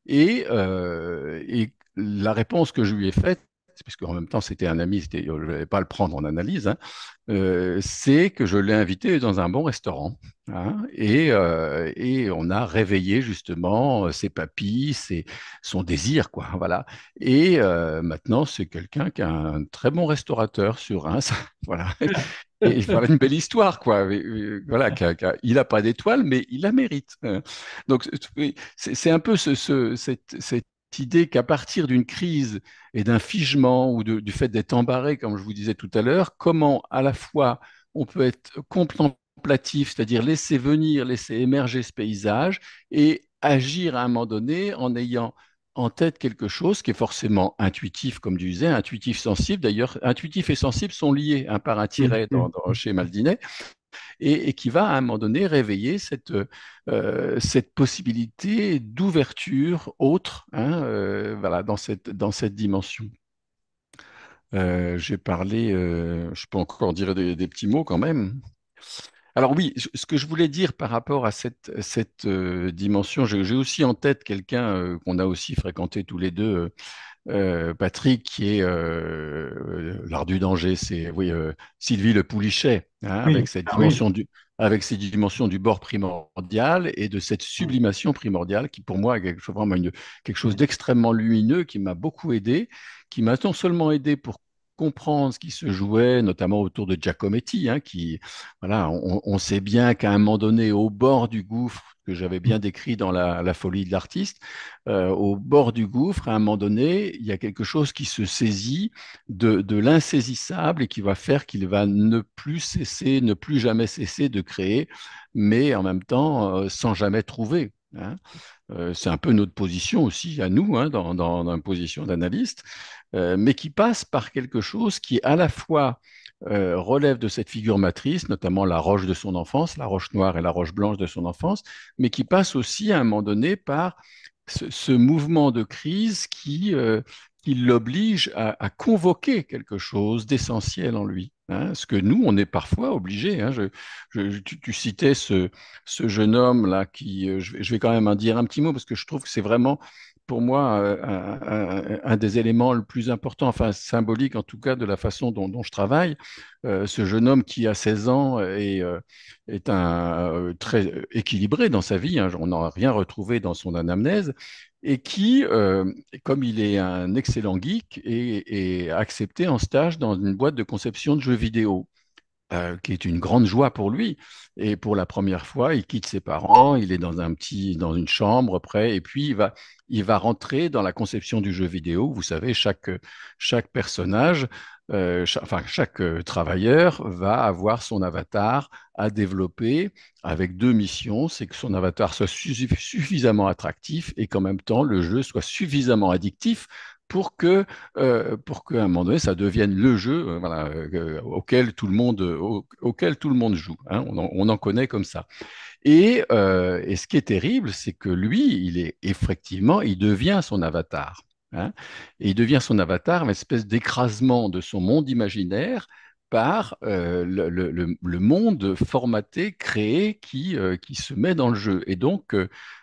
et, euh, et, la réponse que je lui ai faite, parce qu'en même temps c'était un ami, je ne vais pas le prendre en analyse, hein, euh, c'est que je l'ai invité dans un bon restaurant. Hein, et, euh, et, on a réveillé justement euh, ses papilles, son désir, quoi. Voilà. Et maintenant, c'est quelqu'un qui a un très bon restaurateur sur Reims. voilà. Et une belle histoire, quoi. Voilà, il n'a pas d'étoile, mais il la mérite. Hein. Donc, c'est un peu ce, cette idée qu'à partir d'une crise et d'un figement ou du fait d'être embarré, comme je vous disais tout à l'heure, comment à la fois on peut être contemplatif, c'est-à-dire laisser venir, laisser émerger ce paysage et agir à un moment donné en ayant en tête quelque chose qui est forcément intuitif, comme tu disais, intuitif, sensible. D'ailleurs, intuitif et sensible sont liés, hein, par un tiret mm, dans, mm. dans, chez Maldinet et, qui va à un moment donné réveiller cette, euh, cette possibilité d'ouverture autre hein, euh, voilà, dans, cette, dans cette dimension. Euh, j'ai parlé, je peux encore dire des, petits mots quand même. Alors oui, ce que je voulais dire par rapport à cette, cette dimension, j'ai aussi en tête quelqu'un qu'on a aussi fréquenté tous les deux, euh, Patrick, qui est euh, euh, l'art du danger, c'est oui, Sylvie Le Poulichet, hein, avec, cette ah dimension du, avec cette dimension du bord primordial et de cette sublimation primordiale qui, pour moi, est quelque chose, vraiment quelque chose d'extrêmement lumineux qui m'a beaucoup aidé, qui m'a non seulement aidé pour comprendre ce qui se jouait, notamment autour de Giacometti, hein, qui, voilà, on, sait bien qu'à un moment donné, au bord du gouffre que j'avais bien décrit dans la, folie de l'artiste, euh, au bord du gouffre, à un moment donné, il y a quelque chose qui se saisit de, l'insaisissable et qui va faire qu'il va ne plus cesser, ne plus jamais cesser de créer, mais en même temps euh, sans jamais trouver. Hein. Euh, c'est un peu notre position aussi à nous, hein, dans, dans, une position d'analyste, euh, mais qui passe par quelque chose qui à la fois euh, relève de cette figure matrice, notamment la roche de son enfance, la roche noire et la roche blanche de son enfance, mais qui passe aussi à un moment donné par ce mouvement de crise qui, il l'oblige à, convoquer quelque chose d'essentiel en lui. Hein. ce que nous, on est parfois obligés. Hein. tu, citais ce, jeune homme-là qui, euh, je, vais quand même en dire un petit mot parce que je trouve que c'est vraiment, pour moi, euh, un, des éléments le plus important, enfin symbolique en tout cas, de la façon dont, je travaille. Euh, ce jeune homme qui, a 16 ans, est, est un, très équilibré dans sa vie. Hein. on n'a rien retrouvé dans son anamnèse, et qui, euh, comme il est un excellent geek, est accepté en stage dans une boîte de conception de jeux vidéo. Euh, qui est une grande joie pour lui. Et pour la première fois, il quitte ses parents, il est dans un petit, dans une chambre près, et puis il va, il va rentrer dans la conception du jeu vidéo. Vous savez, chaque, chaque personnage, euh, enfin, chaque euh, travailleur va avoir son avatar à développer avec deux missions, c'est que son avatar soit suffisamment attractif et qu'en même temps le jeu soit suffisamment addictif pour que, euh, qu'à un moment donné, ça devienne le jeu euh, euh, auquel tout le monde, auquel tout le monde joue. Hein. on, en, connaît comme ça. Et, ce qui est terrible, c'est que lui, il est effectivement, il devient son avatar. Hein. et il devient son avatar, une espèce d'écrasement de son monde imaginaire par le, monde formaté, créé, qui, qui se met dans le jeu. Et donc,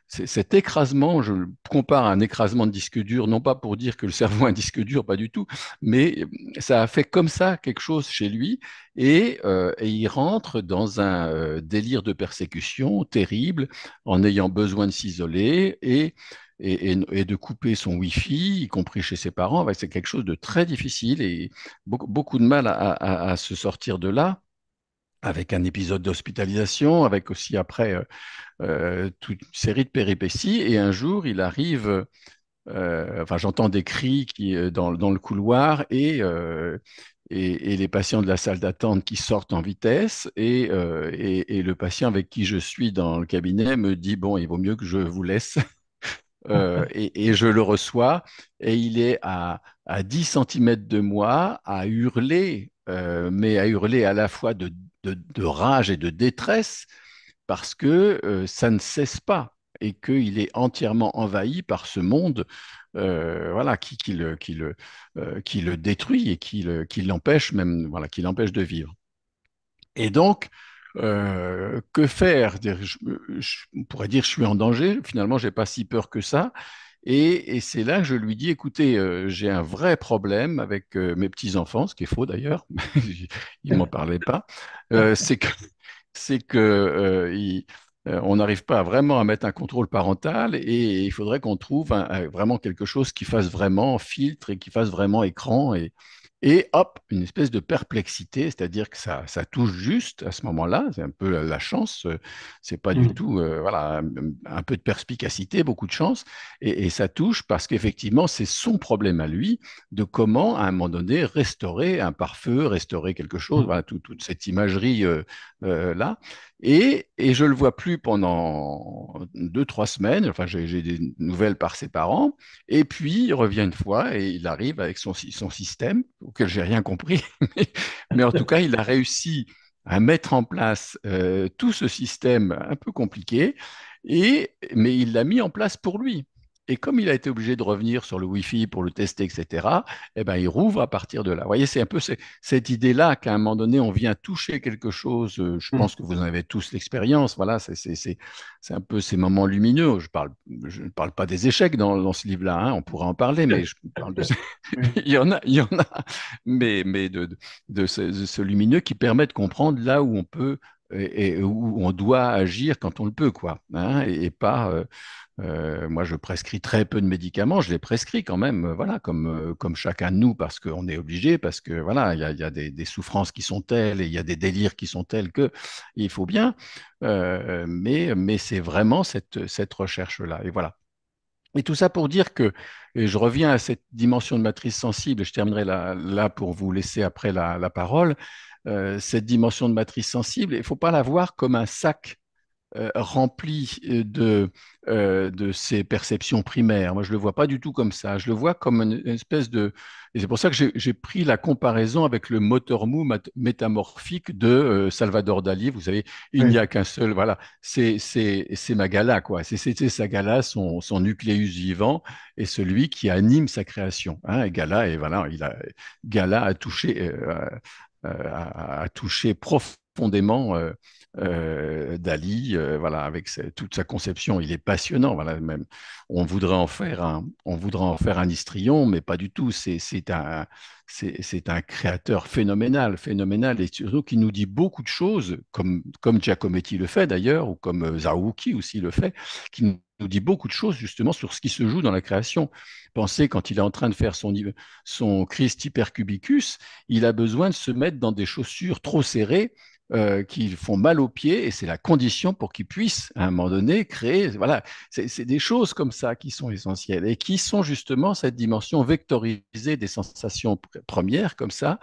cet écrasement, je le compare à un écrasement de disque dur, non pas pour dire que le cerveau est un disque dur, pas du tout, mais ça a fait comme ça quelque chose chez lui, et, et il rentre dans un délire de persécution terrible, en ayant besoin de s'isoler, et et, de couper son Wi-Fi, y compris chez ses parents, c'est quelque chose de très difficile et beaucoup, de mal à, se sortir de là avec un épisode d'hospitalisation, avec aussi après euh, euh, toute une série de péripéties. Et un jour, il arrive, euh, enfin j'entends des cris qui, dans, le couloir et, et, et, les patients de la salle d'attente qui sortent en vitesse et, et le patient avec qui je suis dans le cabinet me dit, bon, il vaut mieux que je vous laisse. Euh, et, je le reçois, et il est à, à 10 cm de moi, à hurler, euh, mais à hurler à la fois de, de, rage et de détresse, parce que euh, ça ne cesse pas et qu'il est entièrement envahi par ce monde voilà, qui, le, qui, le, qui le détruit et qui le, qui même, voilà, qui l'empêche de vivre. Et donc, euh, que faire euh, On pourrait dire je suis en danger, finalement j'ai pas si peur que ça. Et, c'est là que je lui dis, écoutez, euh, j'ai un vrai problème avec mes petits-enfants, ce qui est faux d'ailleurs, ils ne m'en parlaient pas, c'est que, c'est que on n'arrive pas vraiment à mettre un contrôle parental et il faudrait qu'on trouve vraiment quelque chose qui fasse vraiment filtre et qui fasse vraiment écran. Et, et hop, une espèce de perplexité, c'est-à-dire que ça, touche juste à ce moment-là, c'est un peu la chance, euh, c'est pas du mmh. tout, euh, voilà, un peu de perspicacité, beaucoup de chance, et, ça touche parce qu'effectivement, c'est son problème à lui de comment, à un moment donné, restaurer un pare-feu, restaurer quelque chose, mmh. voilà, toute cette imagerie euh, là. Et, je le vois plus pendant deux, trois semaines. Enfin, j'ai des nouvelles par ses parents. Et puis, il revient une fois et il arrive avec son, système, auquel j'ai rien compris. Mais en tout cas, il a réussi à mettre en place euh, tout ce système un peu compliqué, et, mais il l'a mis en place pour lui. Et comme il a été obligé de revenir sur le Wi-Fi pour le tester, etc., eh ben, il rouvre à partir de là. Vous voyez, c'est un peu cette idée-là qu'à un moment donné, on vient toucher quelque chose. Euh, je mmh. pense que vous en avez tous l'expérience. Voilà, c'est un peu ces moments lumineux. Je ne parle, je parle pas des échecs dans, ce livre-là. Hein, on pourrait en parler, mais il y en a, il y en a, mais, de ce lumineux qui permet de comprendre là où on peut et, où on doit agir quand on le peut, quoi. Hein, et, pas. Euh, euh, moi, je prescris très peu de médicaments. Je les prescris quand même, euh, voilà, comme comme chacun de nous, parce qu'on est obligé, parce que voilà, il y a, des, souffrances qui sont telles et il y a des délires qui sont tels que il faut bien. mais mais c'est vraiment cette cette recherche là. Et voilà. Et tout ça pour dire que, et je reviens à cette dimension de matrice sensible, je terminerai là, pour vous laisser après la parole, euh, cette dimension de matrice sensible. Il ne faut pas la voir comme un sac euh, rempli euh, de, de ces perceptions primaires. Moi, je ne le vois pas du tout comme ça. Je le vois comme une, espèce de... Et c'est pour ça que j'ai pris la comparaison avec le moteur mou métamorphique de Salvador Dali. Vous savez, il n'y a qu'un seul... Voilà, c'est Magala, quoi. C'est Sagala, son, son nucléus vivant, et celui qui anime sa création. Hein. Et Gala, et voilà, il a, Gala a touché, euh, à toucher profondément euh, euh, Dali, voilà, avec toute sa conception. Il est passionnant, voilà, même. On voudrait en faire un, on voudrait en faire un histrion, mais pas du tout. C'est un c'est un créateur phénoménal, phénoménal, et surtout qui nous dit beaucoup de choses, comme, comme Giacometti le fait d'ailleurs, ou comme euh, Zawuki aussi le fait, qui nous dit beaucoup de choses justement sur ce qui se joue dans la création. Pensez quand il est en train de faire son, son Christ hypercubicus, il a besoin de se mettre dans des chaussures trop serrées euh, qui font mal aux pieds et c'est la condition pour qu'il puisse à un moment donné créer. Voilà, c'est des choses comme ça qui sont essentielles et qui sont justement cette dimension vectorisée des sensations première comme ça,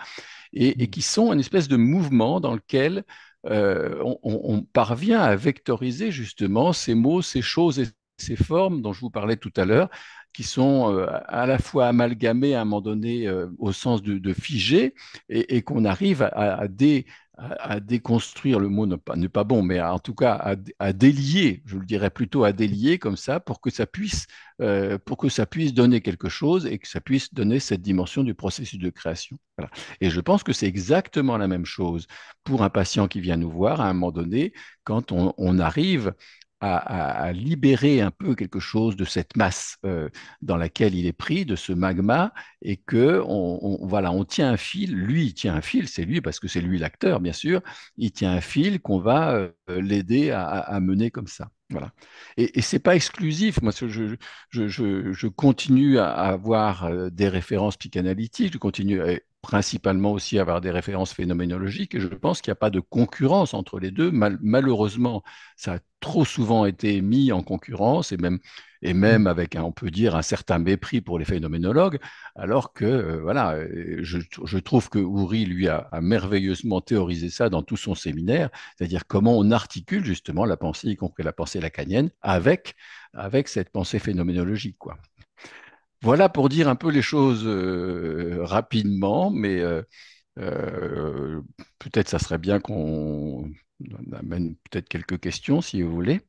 et, mmh. qui sont une espèce de mouvement dans lequel euh, on, parvient à vectoriser justement ces mots, ces choses et ces formes dont je vous parlais tout à l'heure, qui sont euh, à la fois amalgamées à un moment donné euh, au sens de, de et, qu'on arrive à, dé, à, déconstruire, le mot n'est pas, pas, bon, mais en tout cas à, délier, je le dirais plutôt à délier comme ça, pour que ça puisse, euh, pour que ça puisse donner quelque chose et que ça puisse donner cette dimension du processus de création. Et je pense que c'est exactement la même chose pour un patient qui vient nous voir à un moment donné, quand on, on arrive à, libérer un peu quelque chose de cette masse euh, dans laquelle il est pris, de ce magma, et que on, voilà, on tient un fil. Lui, il tient un fil, c'est lui parce que c'est lui l'acteur, bien sûr. Il tient un fil qu'on va euh, l'aider à, mener comme ça. Voilà. Et, et c'est pas exclusif. Moi, je, je continue à avoir euh, des références psychanalytiques. Je continue principalement aussi avoir des références phénoménologiques. Et je pense qu'il n'y a pas de concurrence entre les deux. malheureusement, ça a trop souvent été mis en concurrence et même, et même avec, on peut dire, un certain mépris pour les phénoménologues, alors que, euh, voilà, euh, je, trouve que Houry, lui, a, merveilleusement théorisé ça dans tout son séminaire, c'est-à-dire comment on articule justement la pensée, y compris la pensée lacanienne, avec, avec cette pensée phénoménologique. Quoi. Voilà pour dire un peu les choses euh, rapidement, mais euh, euh, peut-être ça serait bien qu'on amène peut-être quelques questions si vous voulez.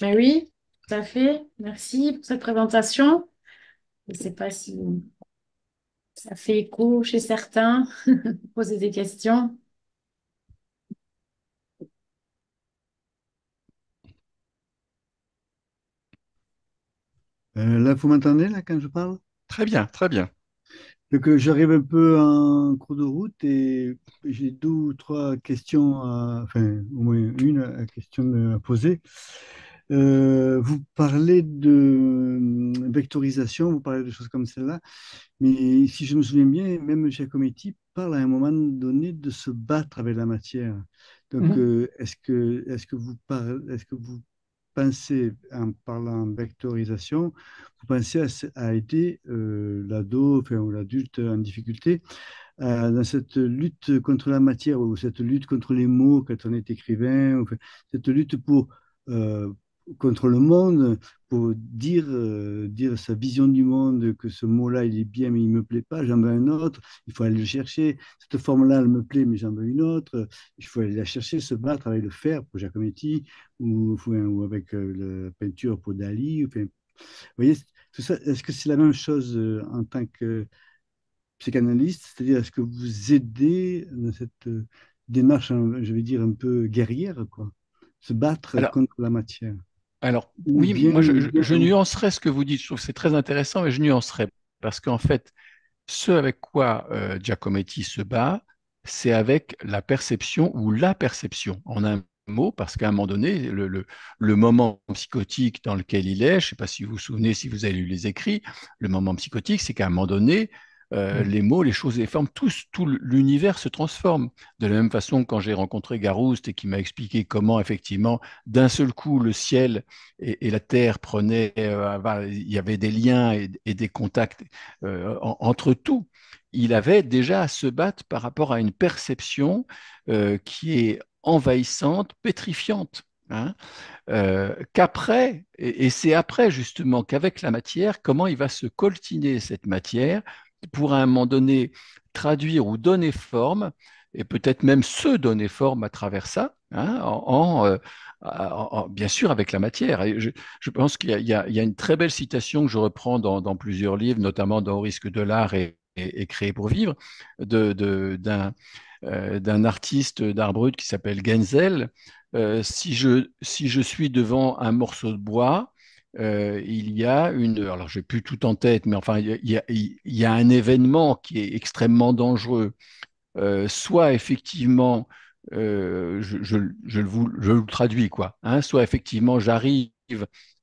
Ben oui, tout à fait. Merci pour cette présentation. Je ne sais pas si ça fait écho chez certains, poser des questions. Euh, là, vous m'entendez là quand je parle Très bien, très bien. Donc, euh, j'arrive un peu en cours de route et j'ai deux ou trois questions, enfin, au moins une question à poser. Euh, vous parlez de vectorisation, vous parlez de choses comme celle-là, mais si je me souviens bien, même Giacometti parle à un moment donné de se battre avec la matière. Donc, mhm. est-ce que, est que, vous parlez, est -ce que vous pensez, en parlant vectorisation, vous pensez à, aider euh, l'ado ou l'adulte en difficulté dans cette lutte contre la matière ou cette lutte contre les mots quand on est écrivain, cette lutte pour, euh, contre le monde pour dire, euh, dire sa vision du monde, que ce mot-là, il est bien, mais il ne me plaît pas, j'en veux un autre, il faut aller le chercher. Cette forme-là, elle me plaît, mais j'en veux une autre. Il faut aller la chercher, se battre avec le fer pour Giacometti, ou, avec euh, la peinture pour Dali. vous voyez, tout ça, est-ce que c'est la même chose euh, en tant que psychanalyste C'est-à-dire, est-ce que vous aidez dans cette démarche, je vais dire, un peu guerrière, quoi se battre contre la matière alors, oui, moi, je, je, nuancerais ce que vous dites. Je trouve que c'est très intéressant, mais je nuancerai Parce qu'en fait, ce avec quoi euh, Giacometti se bat, c'est avec la perception ou la perception en un mot, parce qu'à un moment donné, le, le, moment psychotique dans lequel il est, je ne sais pas si vous vous souvenez, si vous avez lu les écrits, le moment psychotique, c'est qu'à un moment donné, euh, mm. les mots, les choses, les formes, tout l'univers se transforme. De la même façon, quand j'ai rencontré Garouste et qui m'a expliqué comment, effectivement, d'un seul coup, le ciel et, la terre prenaient, euh, il y avait des liens et, des contacts euh, entre tout. Il avait déjà à se battre par rapport à une perception qui est envahissante, pétrifiante. Hein. qu'après, et c'est après justement qu'avec la matière, comment il va se coltiner cette matière pour à un moment donné traduire ou donner forme, et peut-être même se donner forme à travers ça, hein, euh, bien sûr avec la matière. je, pense qu'il y, a une très belle citation que je reprends dans, plusieurs livres, notamment dans Au risque de l'art et, créer créé pour vivre, euh, d'un artiste d'art brut qui s'appelle Genzel. Euh, si je suis devant un morceau de bois, euh, il y a une. Alors, j'ai plus tout en tête, mais enfin, il y a, un événement qui est extrêmement dangereux. Euh, soit effectivement, euh, je, je, vous, le traduis, quoi. Hein, soit effectivement, j'arrive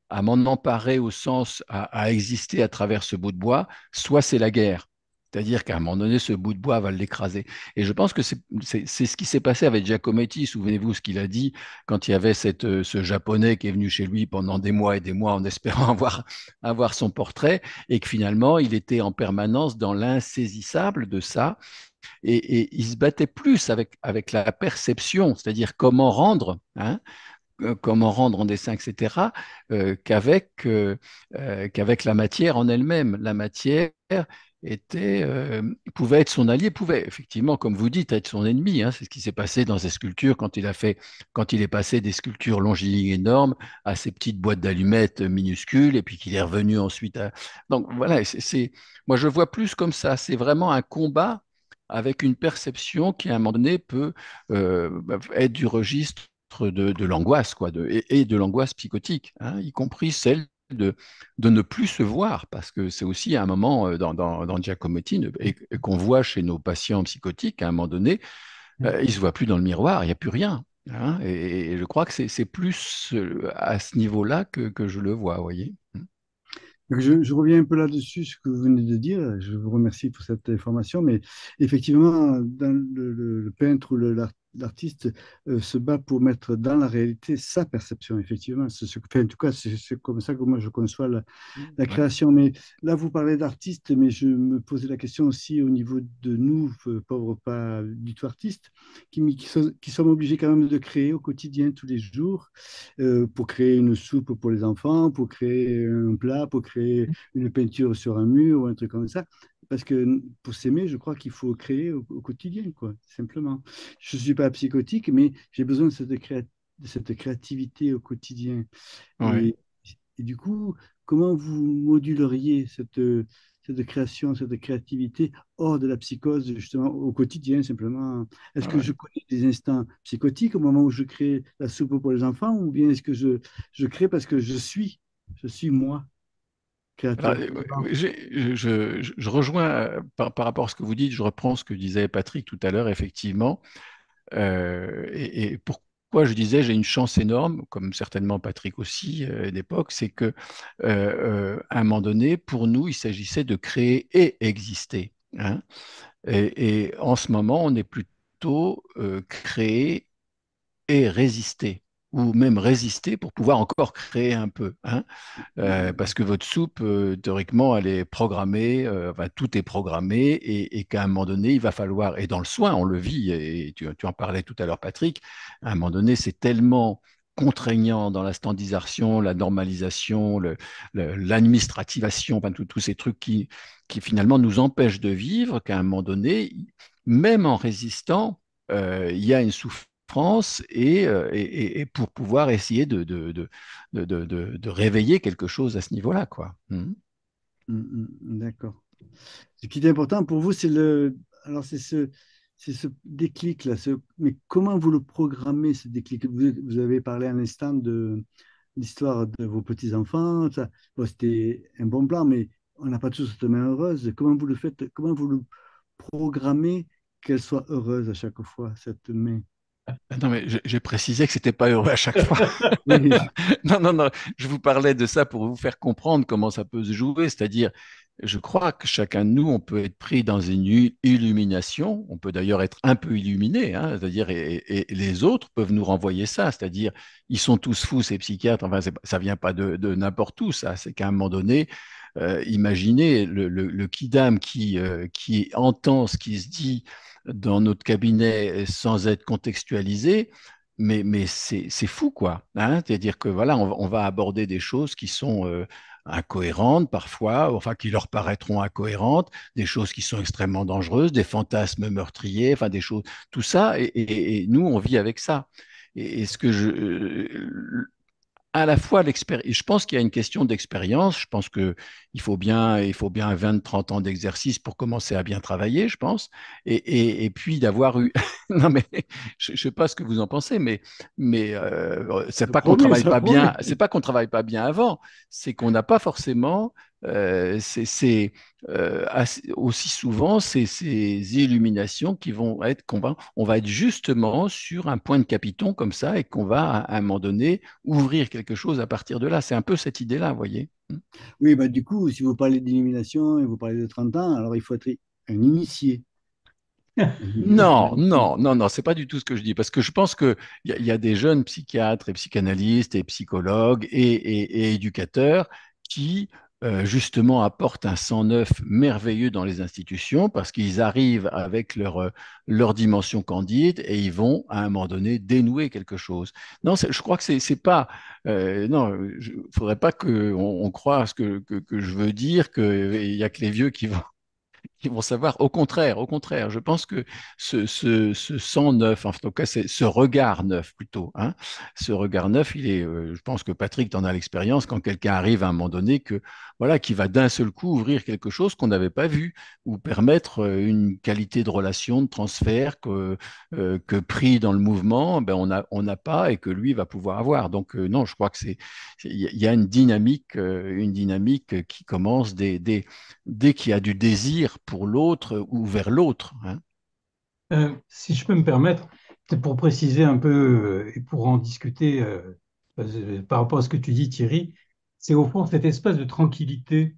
à m'en emparer au sens à, exister à travers ce bout de bois, soit c'est la guerre. C'est-à-dire qu'à un moment donné, ce bout de bois va l'écraser. Et je pense que c'est ce qui s'est passé avec Giacometti. Souvenez-vous ce qu'il a dit quand il y avait cette, euh, ce Japonais qui est venu chez lui pendant des mois et des mois en espérant avoir, avoir son portrait, et que finalement, il était en permanence dans l'insaisissable de ça. Et, il se battait plus avec, avec la perception, c'est-à-dire comment rendre. Hein, euh, comment rendre en dessin, etc., euh, qu'avec la matière en elle-même. La matière, était, euh, pouvait être son allié, pouvait effectivement, comme vous dites, être son ennemi. Hein. C'est ce qui s'est passé dans ses sculptures quand il, a fait, quand il est passé des sculptures longilignes énormes à ces petites boîtes d'allumettes minuscules et puis qu'il est revenu ensuite à. Donc voilà, c'est, moi je vois plus comme ça. C'est vraiment un combat avec une perception qui à un moment donné peut euh, être du registre de, l'angoisse quoi, et, de l'angoisse psychotique, hein, y compris celle de, de ne plus se voir, parce que c'est aussi un moment euh, dans, dans, dans Giacometti, et, qu'on voit chez nos patients psychotiques, à un moment donné, mm. euh, ils ne se voient plus dans le miroir, il n'y a plus rien. Hein, et, je crois que c'est plus euh, à ce niveau-là que, je le vois, vous voyez. Je, reviens un peu là-dessus, ce que vous venez de dire. Je vous remercie pour cette information, mais effectivement, dans le, peintre ou l'artiste euh, se bat pour mettre dans la réalité sa perception, effectivement. Ce, en tout cas, c'est comme ça que moi je conçois la, mmh, création. Mais là, vous parlez d'artiste, mais je me posais la question aussi au niveau de nous, euh, pauvres pas du tout artistes, qui, sommes obligés quand même de créer au quotidien, tous les jours, euh, pour créer une soupe pour les enfants, pour créer un plat, pour créer mmh. une peinture sur un mur ou un truc comme ça. Parce que pour s'aimer, je crois qu'il faut créer au, quotidien, quoi, simplement. Je ne suis pas psychotique, mais j'ai besoin de cette, de cette créativité au quotidien. Et, du coup, comment vous moduleriez cette, création, cette créativité hors de la psychose, justement, au quotidien, simplement Est-ce que ah je connais des instants psychotiques au moment où je crée la soupe pour les enfants, ou bien est-ce que je, je crée parce que je suis, je suis moi euh, je, rejoins euh, par, rapport à ce que vous dites, je reprends ce que disait Patrick tout à l'heure, effectivement. Euh, et, pourquoi je disais j'ai une chance énorme, comme certainement Patrick aussi d'époque, c'est que à un moment donné, pour nous, il s'agissait de créer et exister. Hein. et, en ce moment, on est plutôt créer et résister ou même résister pour pouvoir encore créer un peu. Hein. Euh, parce que votre soupe, euh, théoriquement, elle est programmée, euh, tout est programmé, et, qu'à un moment donné, il va falloir, et dans le soin, on le vit, et tu, en parlais tout à l'heure, Patrick, à un moment donné, c'est tellement contraignant dans la standardisation, la normalisation, l'administrativation, enfin, tous ces trucs qui, qui finalement nous empêchent de vivre, qu'à un moment donné, même en résistant, il y a une souffrance France euh, et, pour pouvoir essayer de, de, réveiller quelque chose à ce niveau-là. quoi. Hmm. Mmh, mmh, mmh, d'accord. Ce qui est important pour vous, c'est le. Alors, c'est ce. ce déclic-là. Ce... Mais comment vous le programmez, ce déclic vous, avez parlé à l'instant de l'histoire de vos petits-enfants. Ça... C'était un bon plan, mais on n'a pas tous cette main heureuse. Comment vous le faites Comment vous le programmez qu'elle soit heureuse à chaque fois, cette main ah non, mais j'ai précisé que ce c'était pas heureux à chaque fois. non, non, non. Je vous parlais de ça pour vous faire comprendre comment ça peut se jouer. C'est-à-dire, je crois que chacun de nous, on peut être pris dans une illumination. On peut d'ailleurs être un peu illuminé. Hein. c'est-à-dire, et, les autres peuvent nous renvoyer ça. C'est-à-dire, ils sont tous fous, ces psychiatres. Enfin, ça vient pas de, de n'importe où, ça. C'est qu'à un moment donné, euh, Imaginez le, kidam qui, euh, qui entend ce qui se dit dans notre cabinet euh, sans être contextualisé, mais, mais c'est fou, quoi. Hein. C'est-à-dire que voilà, on, va aborder des choses qui sont incohérentes parfois, enfin qui leur paraîtront incohérentes, des choses qui sont extrêmement dangereuses, des fantasmes meurtriers, enfin des choses, tout ça, et, nous, on vit avec ça. et ce que je, à la fois l'expérience. Je pense qu'il y a une question d'expérience. Je pense qu'il faut bien, il faut bien 20-30 ans d'exercice pour commencer à bien travailler, je pense. Et, puis d'avoir eu. non, mais je ne sais pas ce que vous en pensez, mais, mais euh, c'est pas qu'on travaille pas bien. C'est pas qu'on travaille pas bien avant. C'est qu'on n'a pas forcément euh, c'est euh, aussi souvent ces, ces illuminations qui vont être qu'on va, on va être justement sur un point de capiton comme ça et qu'on va à un moment donné ouvrir quelque chose à partir de là. C'est un peu cette idée-là, vous voyez. Hmm. Oui, bah, du coup, si vous parlez d'illumination et vous parlez de 30 ans, alors il faut être un initié. non, non, non, non, c'est pas du tout ce que je dis, parce que je pense qu'il y, y a des jeunes psychiatres et psychanalystes et psychologues et éducateurs qui euh, justement apportent un sang neuf merveilleux dans les institutions parce qu'ils arrivent avec leur, euh, leur dimension candide et ils vont à un moment donné dénouer quelque chose. Non, je crois que c'est pas euh, non, il faudrait pas que on croie à ce que, que, que je veux dire qu'il euh, y a que les vieux qui vont ils vont savoir. Au contraire, au contraire, je pense que ce, ce, ce sang neuf, en tout cas, ce regard neuf plutôt, hein, ce regard neuf, il est, euh, je pense que Patrick, tu en as l'expérience, quand quelqu'un arrive à un moment donné que, voilà, qui va d'un seul coup ouvrir quelque chose qu'on n'avait pas vu ou permettre euh, une qualité de relation, de transfert que, euh, que pris dans le mouvement, ben on n'a on n'a pas et que lui va pouvoir avoir. Donc, non, je crois que c'est, il y a une dynamique, une dynamique qui commence dès, dès qu'il y a du désir pour l'autre ou vers l'autre. Hein. Euh, si je peux me permettre, pour préciser un peu euh, et pour en discuter euh, par rapport à ce que tu dis Thierry, c'est au fond cet espace de tranquillité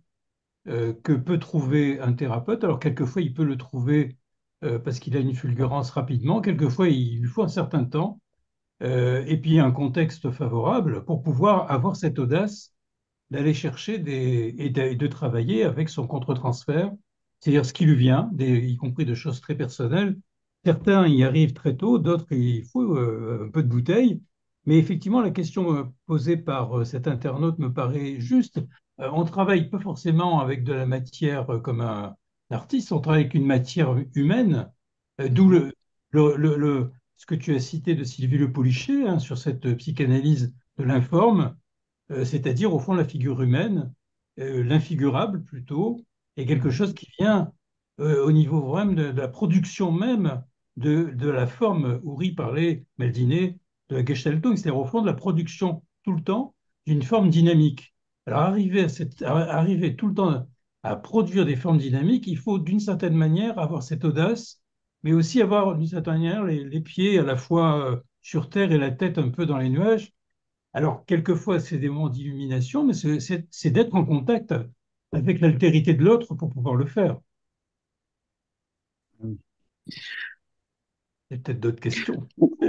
que peut trouver un thérapeute. Alors quelquefois il peut le trouver parce qu'il a une fulgurance rapidement, quelquefois il lui faut un certain temps et puis un contexte favorable pour pouvoir avoir cette audace d'aller chercher des, et de travailler avec son contre-transfert c'est-à-dire ce qui lui vient, y compris de choses très personnelles. Certains y arrivent très tôt, d'autres il faut euh, un peu de bouteille. Mais effectivement, la question euh, posée par euh, cet internaute me paraît juste. on travaille pas forcément avec de la matière comme un, artiste, on travaille avec une matière humaine, d'où le, ce que tu as cité de Sylvie Le polichet hein, sur cette psychanalyse de l'informe, c'est-à-dire au fond la figure humaine, l'infigurable plutôt, et quelque mm. chose qui vient euh, au niveau même de, la production même de, la forme. Uri parlait, Meldiné, de la Gestaltung, c'est-à-dire au fond de la production tout le temps d'une forme dynamique. Alors arriver, à cette, arriver tout le temps à produire des formes dynamiques, il faut d'une certaine manière avoir cette audace, mais aussi avoir d'une certaine manière les, les, pieds à la fois euh, sur terre et la tête un peu dans les nuages. Alors quelquefois c'est des moments d'illumination, mais c'est d'être en contact avec l'altérité de l'autre pour pouvoir le faire. Il y a peut-être d'autres questions.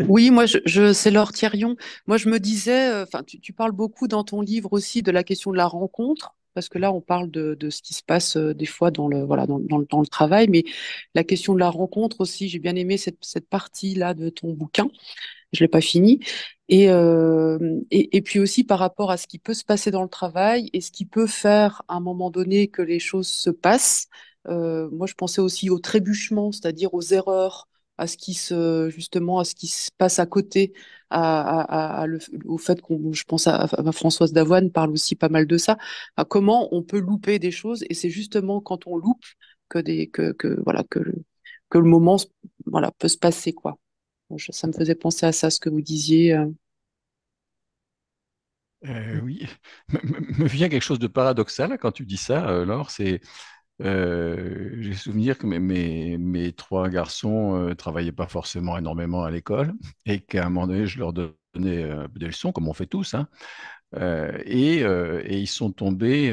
Oui, moi, je, c'est Laure Thierryon. Moi, je me disais, euh, enfin, tu, parles beaucoup dans ton livre aussi de la question de la rencontre, parce que là, on parle de, de ce qui se passe euh, des fois dans le, voilà, dans, dans, dans le travail, mais la question de la rencontre aussi, j'ai bien aimé cette, cette partie-là de ton bouquin je l'ai pas fini. Euh, et, et, puis aussi par rapport à ce qui peut se passer dans le travail et ce qui peut faire à un moment donné que les choses se passent. Euh, moi, je pensais aussi au trébuchement, c'est-à-dire aux erreurs, à ce qui se justement à ce qui se passe à côté, au fait qu'on, je pense à, Françoise Davoine parle aussi pas mal de ça, à comment on peut louper des choses. Et c'est justement quand on loupe que des que, voilà que le, que le moment voilà peut se passer quoi ça me faisait penser à ça, ce que vous disiez. Euh. Euh, mm. oui, me, vient quelque chose de paradoxal quand tu dis ça, euh, Laure. C'est, euh, j'ai souvenir que mes, trois garçons ne travaillaient pas forcément énormément à l'école et qu'à un moment donné, je leur donnais des leçons, comme on fait tous. Hein. et, et, ils, sont tombés,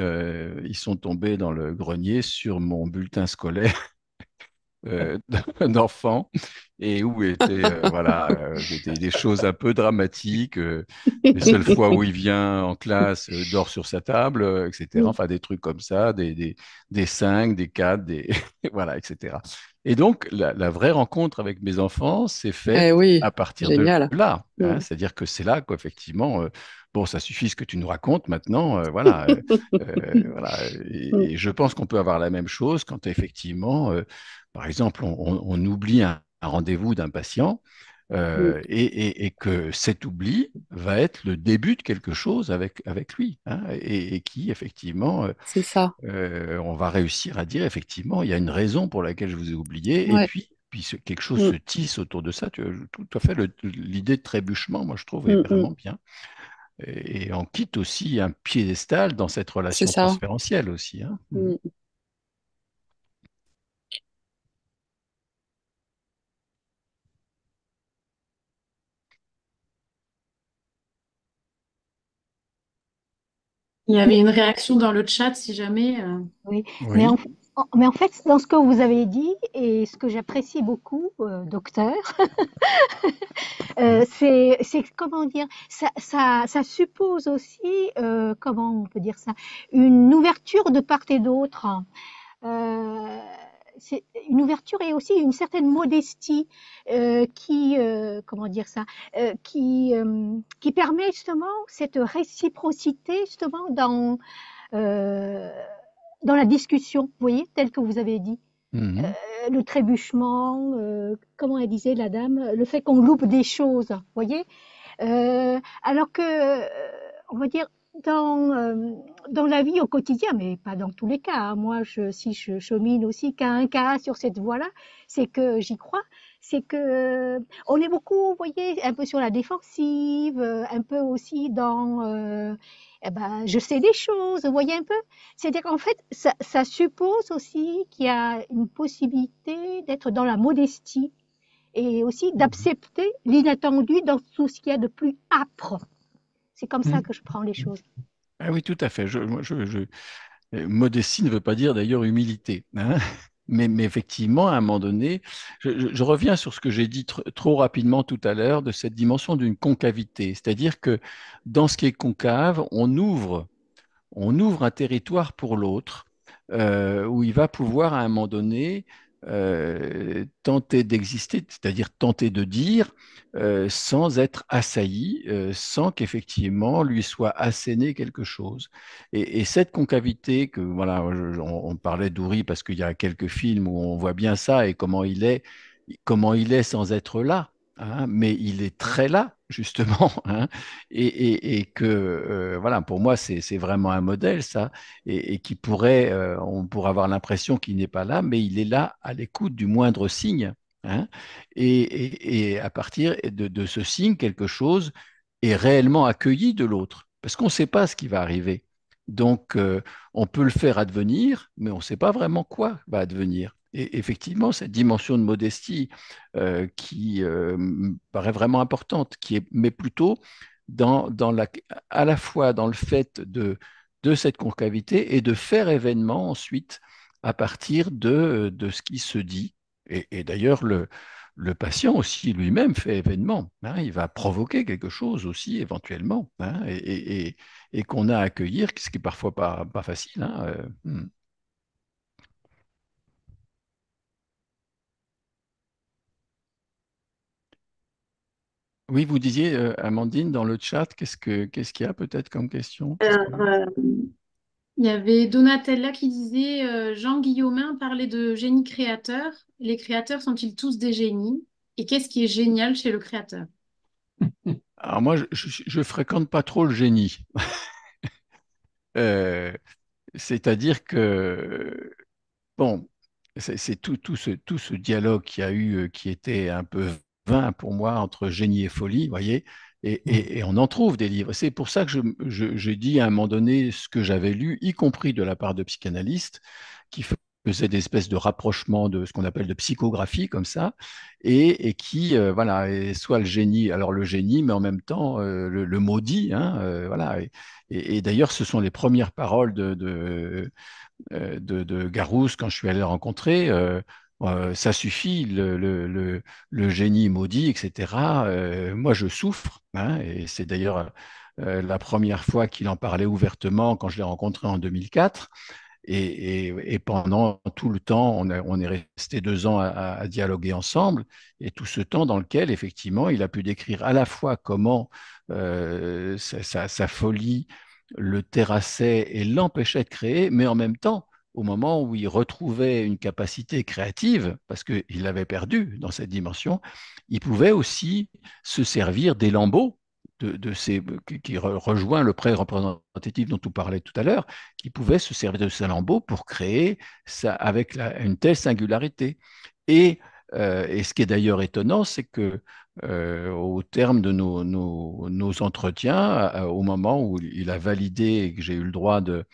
ils sont tombés dans le grenier sur mon bulletin scolaire d'un euh, d'enfants et où étaient euh, voilà euh, des, choses un peu dramatiques, les seules fois où il vient en classe, dort sur sa table, etc. Mm. Enfin des trucs comme ça, des des, des cinq des quatre des voilà, etc. Et donc la, vraie rencontre avec mes enfants s'est faite eh à partir de là. Mm. Hein. C'est-à-dire que c'est là qu'effectivement bon, ça suffit ce que tu nous racontes maintenant, voilà. voilà. Mm. et, je pense qu'on peut avoir la même chose quand effectivement par exemple, on, oublie un, rendez-vous d'un patient euh, et, que cet oubli va être le début de quelque chose avec, avec lui, hein, et, qui, effectivement, euh, euh, on va réussir à dire, effectivement, il y a une raison pour laquelle je vous ai oublié, et puis, quelque chose mm. se tisse autour de ça. tout à fait, l'idée de trébuchement, moi, je trouve, mm, mm. vraiment bien. Et on quitte aussi un piédestal dans cette relation transférentielle aussi. Hein. Il y avait une réaction dans le chat si jamais. Euh. Oui. Mais, en, fait, dans ce que vous avez dit et ce que j'apprécie beaucoup, euh, docteur, euh, c'est comment dire, ça, ça, ça suppose aussi, comment on peut dire ça, une ouverture de part et d'autre c'est une ouverture et aussi une certaine modestie euh, qui, euh, comment dire ça, euh, qui, euh, qui permet justement cette réciprocité justement dans, euh, dans la discussion, vous voyez, telle que vous avez dit. Mhm. Euh, le trébuchement, comment elle disait la dame, le fait qu'on loupe des choses, vous voyez, alors que, on va dire, dans, euh, dans la vie au quotidien, mais pas dans tous les cas. Hein. Moi, je, si je chemine aussi qu'à un cas sur cette voie-là, c'est que j'y crois. C'est que on est beaucoup, vous voyez, un peu sur la défensive, euh, un peu aussi dans, euh, eh ben, je sais des choses, vous voyez un peu. C'est-à-dire qu'en fait, ça, ça suppose aussi qu'il y a une possibilité d'être dans la modestie et aussi mmh d'accepter l'inattendu dans tout ce qu'il y a de plus âpre. C'est comme ça mm. que je prends les choses. Ah oui, tout à fait. Je, je, euh, Modestie ne veut pas dire d'ailleurs humilité. Hein. mais, effectivement, à un moment donné, je, reviens sur ce que j'ai dit trop rapidement tout à l'heure de cette dimension d'une concavité. C'est-à-dire que dans ce qui est concave, on ouvre, on ouvre un territoire pour l'autre euh, où il va pouvoir à un moment donné euh, tenter d'exister, c'est-à-dire tenter de dire euh, sans être assailli, euh, sans qu'effectivement lui soit asséné quelque chose. Et, cette concavité, que voilà, on, parlait d'Ouri parce qu'il y a quelques films où on voit bien ça et comment il est, comment il est sans être là. Hein, mais il est très là, justement. Hein, et, que, euh, voilà, pour moi, c'est vraiment un modèle, ça, et, qui pourrait, euh, on pourrait avoir l'impression qu'il n'est pas là, mais il est là à l'écoute du moindre signe. Hein, et, à partir de ce signe, quelque chose est réellement accueilli de l'autre, parce qu'on ne sait pas ce qui va arriver. Donc, euh, on peut le faire advenir, mais on ne sait pas vraiment quoi va advenir. Et effectivement, cette dimension de modestie euh, qui euh, paraît vraiment importante, qui est, mais plutôt à la fois dans le fait de, cette concavité et de faire événement ensuite à partir de, ce qui se dit. et d'ailleurs, le, le patient aussi lui-même fait événement. Hein, il va provoquer quelque chose aussi éventuellement, hein, et, qu'on a à accueillir, ce qui est parfois pas, pas facile. Hein, euh, hmm. Oui, vous disiez, euh, Amandine, dans le chat, qu'est-ce qu'il y a peut-être comme question euh, il y avait Donatella qui disait euh, Jean Guillaumin parlait de génie créateur. Les créateurs sont-ils tous des génies Et qu'est-ce qui est génial chez le créateur Alors moi, je, ne fréquente pas trop le génie. Euh, c'est-à-dire que bon, c'est tout, tout, ce, tout ce dialogue qui a eu, euh, qui était un peu vain pour moi entre génie et folie. vous Voyez, Mmh. Et, on en trouve des livres. C'est pour ça que j'ai dit à un moment donné ce que j'avais lu, y compris de la part de psychanalystes, qui faisaient des espèces de rapprochements de ce qu'on appelle de psychographie comme ça, et, qui, euh, voilà, soit le génie, alors le génie, mais en même temps euh, le, maudit, hein, euh, voilà. Et, d'ailleurs, ce sont les premières paroles de, de, de, de Garousse quand je suis allé le rencontrer. Euh, ça suffit, le, génie maudit, etc. Euh, moi, je souffre, hein, et c'est d'ailleurs euh, la première fois qu'il en parlait ouvertement quand je l'ai rencontré en 2004. Et, pendant tout le temps, on, est resté deux ans à, dialoguer ensemble, et tout ce temps dans lequel, effectivement, il a pu décrire à la fois comment sa folie le terrassait et l'empêchait de créer, mais en même temps, au moment où il retrouvait une capacité créative, parce qu'il l'avait perdue dans cette dimension, il pouvait aussi se servir des lambeaux de, ces, qui, rejoint le prêt représentatif dont on parlait tout à l'heure, qui pouvait se servir de ces lambeaux pour créer avec une telle singularité. Et euh, et ce qui est d'ailleurs étonnant, c'est que euh, au terme de nos, entretiens, au moment où il a validé et que j'ai eu le droit de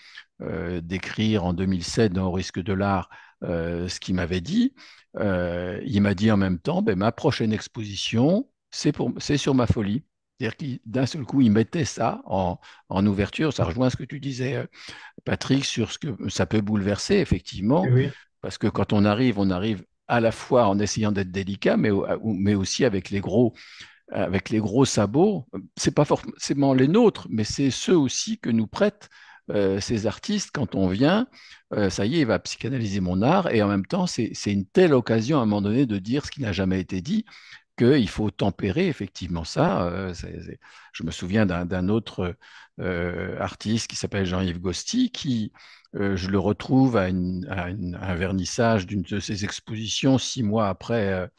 euh, d'écrire en 2007 dans risque de l'art ce qu'il m'avait dit, il m'a dit en même temps, ben ma prochaine exposition, c'est pour c'est sur ma folie. C'est-à-dire d'un seul coup, il mettait ça en, en, ouverture. Ça rejoint ce que tu disais, Patrick, sur ce que ça peut bouleverser, effectivement. Parce que quand on arrive, on arrive à la fois en essayant d'être délicat, mais, mais aussi avec les gros, avec les gros sabots. C'est pas forcément les nôtres, mais c'est ceux aussi que nous prêtent euh, ces artistes quand on vient. Euh, ça y est, il va psychanalyser mon art, et en même temps, c'est une telle occasion à un moment donné de dire ce qui n'a jamais été dit qu'il faut tempérer effectivement ça. Euh, je me souviens d'un autre euh, artiste qui s'appelle Jean-Yves Gosti, qui, euh, je le retrouve à, un vernissage d'une de ses expositions six mois après,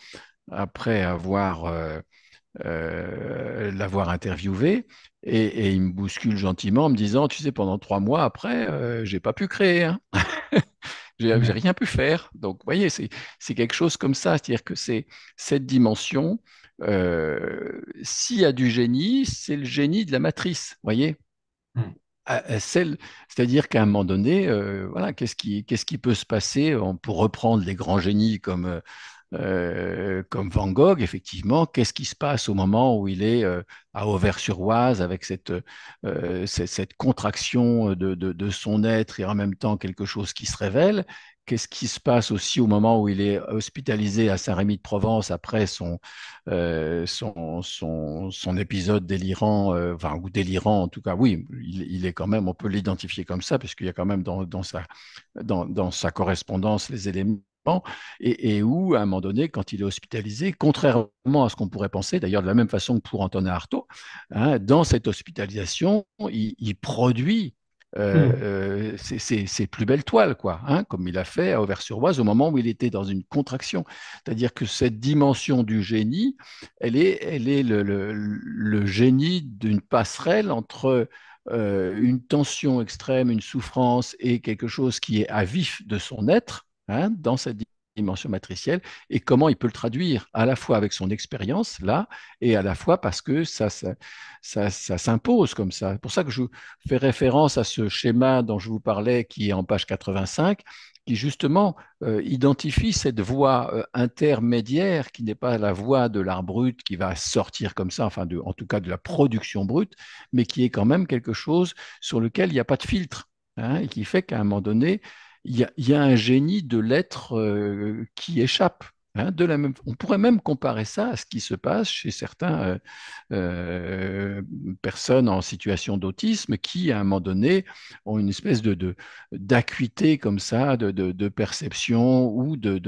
après avoir... l'avoir interviewé et, il me bouscule gentiment en me disant tu sais pendant trois mois après j'ai pas pu créer hein. J'ai rien pu faire. Donc, vous voyez, c'est quelque chose comme ça. C'est-à-dire que c'est cette dimension. Euh, s'il y a du génie, c'est le génie de la matrice. voyez hmm. ah, euh, C'est-à-dire qu'à un moment donné, euh, voilà, qu'est-ce qui, qui, peut se passer pour reprendre les grands génies comme euh, comme Van Gogh, effectivement, qu'est-ce qui se passe au moment où il est euh, à Auvers-sur-Oise avec cette, euh, cette, contraction de, de, son être et en même temps quelque chose qui se révèle Qu'est-ce qui se passe aussi au moment où il est hospitalisé à Saint-Rémy-de-Provence après son, son, son, son, épisode délirant, enfin, ou délirant en tout cas, oui, il, est quand même, on peut l'identifier comme ça, puisqu'il y a quand même dans, dans, sa, dans, dans sa correspondance les éléments et, où, à un moment donné, quand il est hospitalisé, contrairement à ce qu'on pourrait penser, d'ailleurs de la même façon que pour Antonin Artaud, hein, dans cette hospitalisation, il, produit euh, mmh. euh, ses, plus belles toiles, quoi, hein, comme il a fait à Auvers-sur-Oise au moment où il était dans une contraction. C'est-à-dire que cette dimension du génie, elle est, elle est le, génie d'une passerelle entre euh, une tension extrême, une souffrance et quelque chose qui est à vif de son être. Hein, dans cette dimension matricielle et comment il peut le traduire, à la fois avec son expérience là et à la fois parce que ça, s'impose comme ça. C'est pour ça que je fais référence à ce schéma dont je vous parlais qui est en page 85 qui justement euh, identifie cette voie euh, intermédiaire qui n'est pas la voie de l'art brut qui va sortir comme ça, enfin en tout cas de la production brute, mais qui est quand même quelque chose sur lequel il n'y a pas de filtre hein, et qui fait qu'à un moment donné, il y a, un génie de l'être euh, qui échappe. Hein, on pourrait même comparer ça à ce qui se passe chez certaines euh, euh, personnes en situation d'autisme qui, à un moment donné, ont une espèce de d'acuité comme ça, de, perception ou de,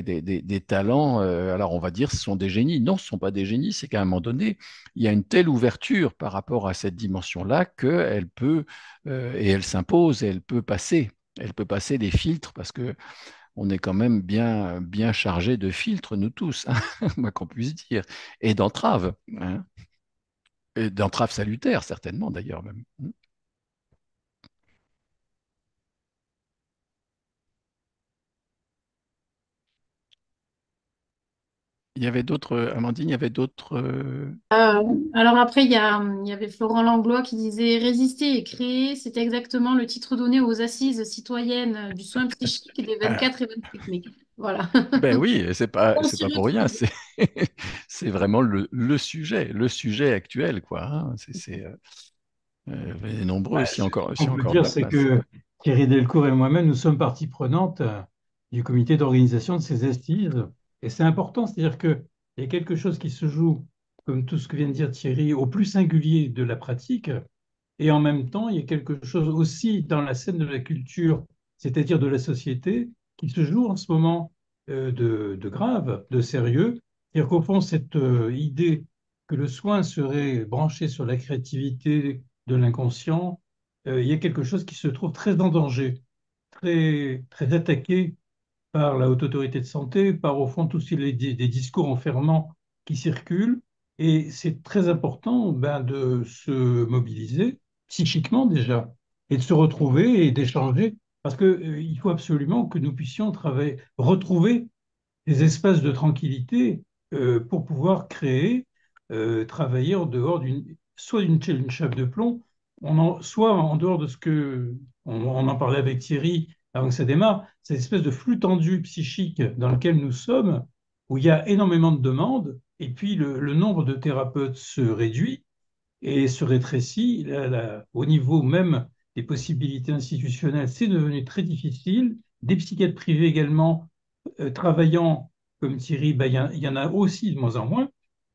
des, talents. alors on va dire ce sont des génies. Non, ce ne sont pas des génies. C'est qu'à un moment donné, il y a une telle ouverture par rapport à cette dimension-là qu'elle peut et elle s'impose elle peut passer. Elle peut passer des filtres parce que on est quand même bien, bien chargé de filtres, nous tous, hein, qu'on puisse dire, et d'entraves, hein. et d'entraves salutaires, certainement d'ailleurs même. Hein. Il y avait d'autres, euh, Amandine, il y avait d'autres. Euh, euh, alors après, il y, avait Florent Langlois qui disait Résister et créer, c'était exactement le titre donné aux assises citoyennes du soin psychique des 24 ah. et 28 mai ». Voilà. Ben oui, c'est pas, c'est pas pour rien. C'est, c'est vraiment le, sujet, le sujet actuel, quoi. Hein. C'est, c'est nombreux, bah, si encore. Si on peut dire, c'est que Thierry Delcourt et moi-même, nous sommes partie prenante du comité d'organisation de ces assises et c'est important, c'est-à-dire qu'il y a quelque chose qui se joue, comme tout ce que vient de dire Thierry, au plus singulier de la pratique, et en même temps, il y a quelque chose aussi dans la scène de la culture, c'est-à-dire de la société, qui se joue en ce moment euh, de, grave, de sérieux. C'est-à-dire qu'au fond, cette euh, idée que le soin serait branché sur la créativité de l'inconscient, euh, il y a quelque chose qui se trouve très en danger, très, très attaqué par la Haute Autorité de Santé, par au fond tous les, des discours enfermants qui circulent. Et c'est très important ben, de se mobiliser psychiquement déjà et de se retrouver et d'échanger. Parce qu'il euh, faut absolument que nous puissions retrouver des espaces de tranquillité euh, pour pouvoir créer, euh, travailler en dehors d'une, soit d'une chape de plomb, soit en dehors de ce que, on en parlait avec Thierry, avant que ça démarre, cette espèce de flux tendu psychique dans lequel nous sommes, où il y a énormément de demandes, et puis le, nombre de thérapeutes se réduit et se rétrécit. au niveau même des possibilités institutionnelles, c'est devenu très difficile. Des psychiatres privés également, euh, travaillant comme Thierry, ben, il y, en a aussi de moins en moins.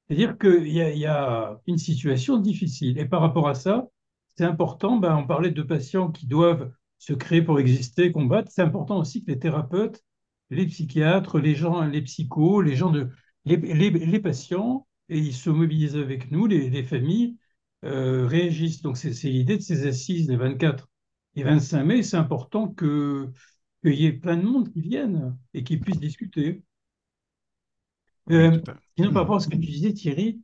C'est-à-dire qu'il y, y, a une situation difficile. Et par rapport à ça, c'est important, ben, on parlait de patients qui doivent se créer pour exister, combattre. C'est important aussi que les thérapeutes, les psychiatres, les gens, les psychos, les gens de, les, patients, et ils se mobilisent avec nous, les, familles euh, réagissent. Donc c'est l'idée de ces assises les 24 et 25 mai. C'est important que qu'il y ait plein de monde qui vienne et qui puisse discuter. Euh, sinon, par rapport à ce que mm. tu disais, Thierry,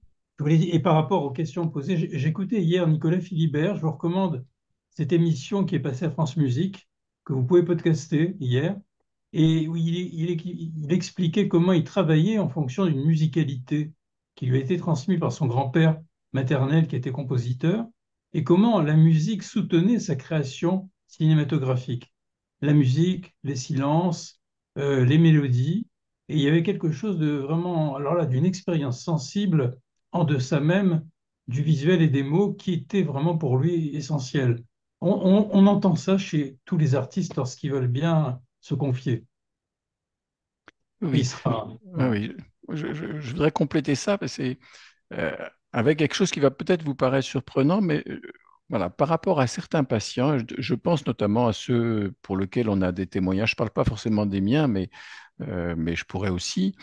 et par rapport aux questions posées, j'écoutais hier Nicolas Philibert, je vous recommande cette émission qui est passée à France Musique, que vous pouvez podcaster hier, et où il, expliquait comment il travaillait en fonction d'une musicalité qui lui a été transmise par son grand-père maternel qui était compositeur, et comment la musique soutenait sa création cinématographique. La musique, les silences, euh, les mélodies, et il y avait quelque chose de vraiment, alors là, d'une expérience sensible en deçà même du visuel et des mots qui était vraiment pour lui essentiel. On, entend ça chez tous les artistes lorsqu'ils veulent bien se confier. Oui, Je, voudrais compléter ça, parce euh, avec quelque chose qui va peut-être vous paraître surprenant, mais euh, voilà, par rapport à certains patients, je, pense notamment à ceux pour lesquels on a des témoignages. Je ne parle pas forcément des miens, mais, euh, mais je pourrais aussi.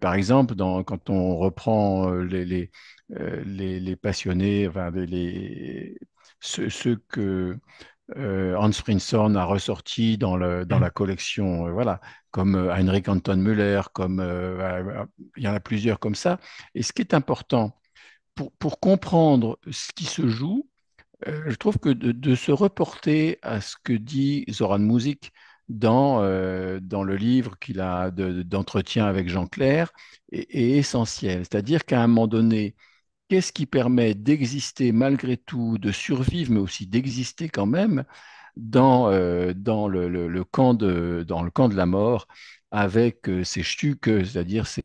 par exemple, quand on reprend les, passionnés, les, ce, que euh, Hans Prinzhorn a ressorti dans, la collection, euh, voilà, comme euh, Heinrich Anton Müller, comme euh, il y en a plusieurs comme ça. Et ce qui est important pour, comprendre ce qui se joue, je trouve que de, se reporter à ce que dit Zoran Music dans, le livre qu'il a d'entretien avec Jean Clair est essentiel. C'est-à-dire qu'à un moment donné, Qu'est-ce qui permet d'exister malgré tout, de survivre, mais aussi d'exister quand même dans, euh, le, camp de, dans, le, camp de, la mort avec euh, ces stucs, euh, c'est-à-dire ces,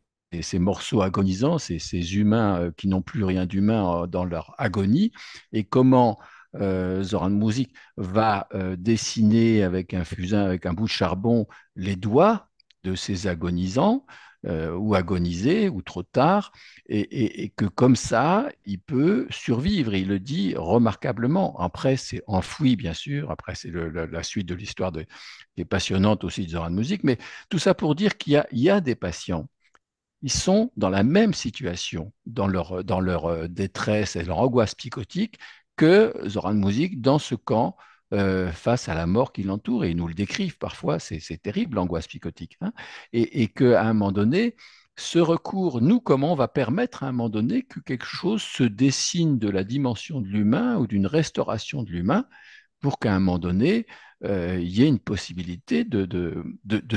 morceaux agonisants, ces, humains qui n'ont plus rien d'humain dans leur agonie, et comment Zoran Music va dessiner avec un fusain, avec un bout de charbon, les doigts de ces agonisants, euh, ou agonisé ou trop tard, et, que comme ça, il peut survivre. Il le dit remarquablement. Après, c'est enfoui, bien sûr. Après, c'est la suite de l'histoire des passionnantes aussi de Zoran Musique. Mais tout ça pour dire qu'il y, a des patients ils sont dans la même situation, dans leur, dans leur euh, détresse et leur angoisse psychotique que Zoran musique dans ce camp euh, face à la mort qui l'entoure, et ils nous le décrivent parfois, c'est terrible l'angoisse psychotique, hein, et, et qu'à un moment donné, ce recours, nous, comment on va permettre à un moment donné que quelque chose se dessine de la dimension de l'humain ou d'une restauration de l'humain pour qu'à un moment donné, euh, il y ait une possibilité de,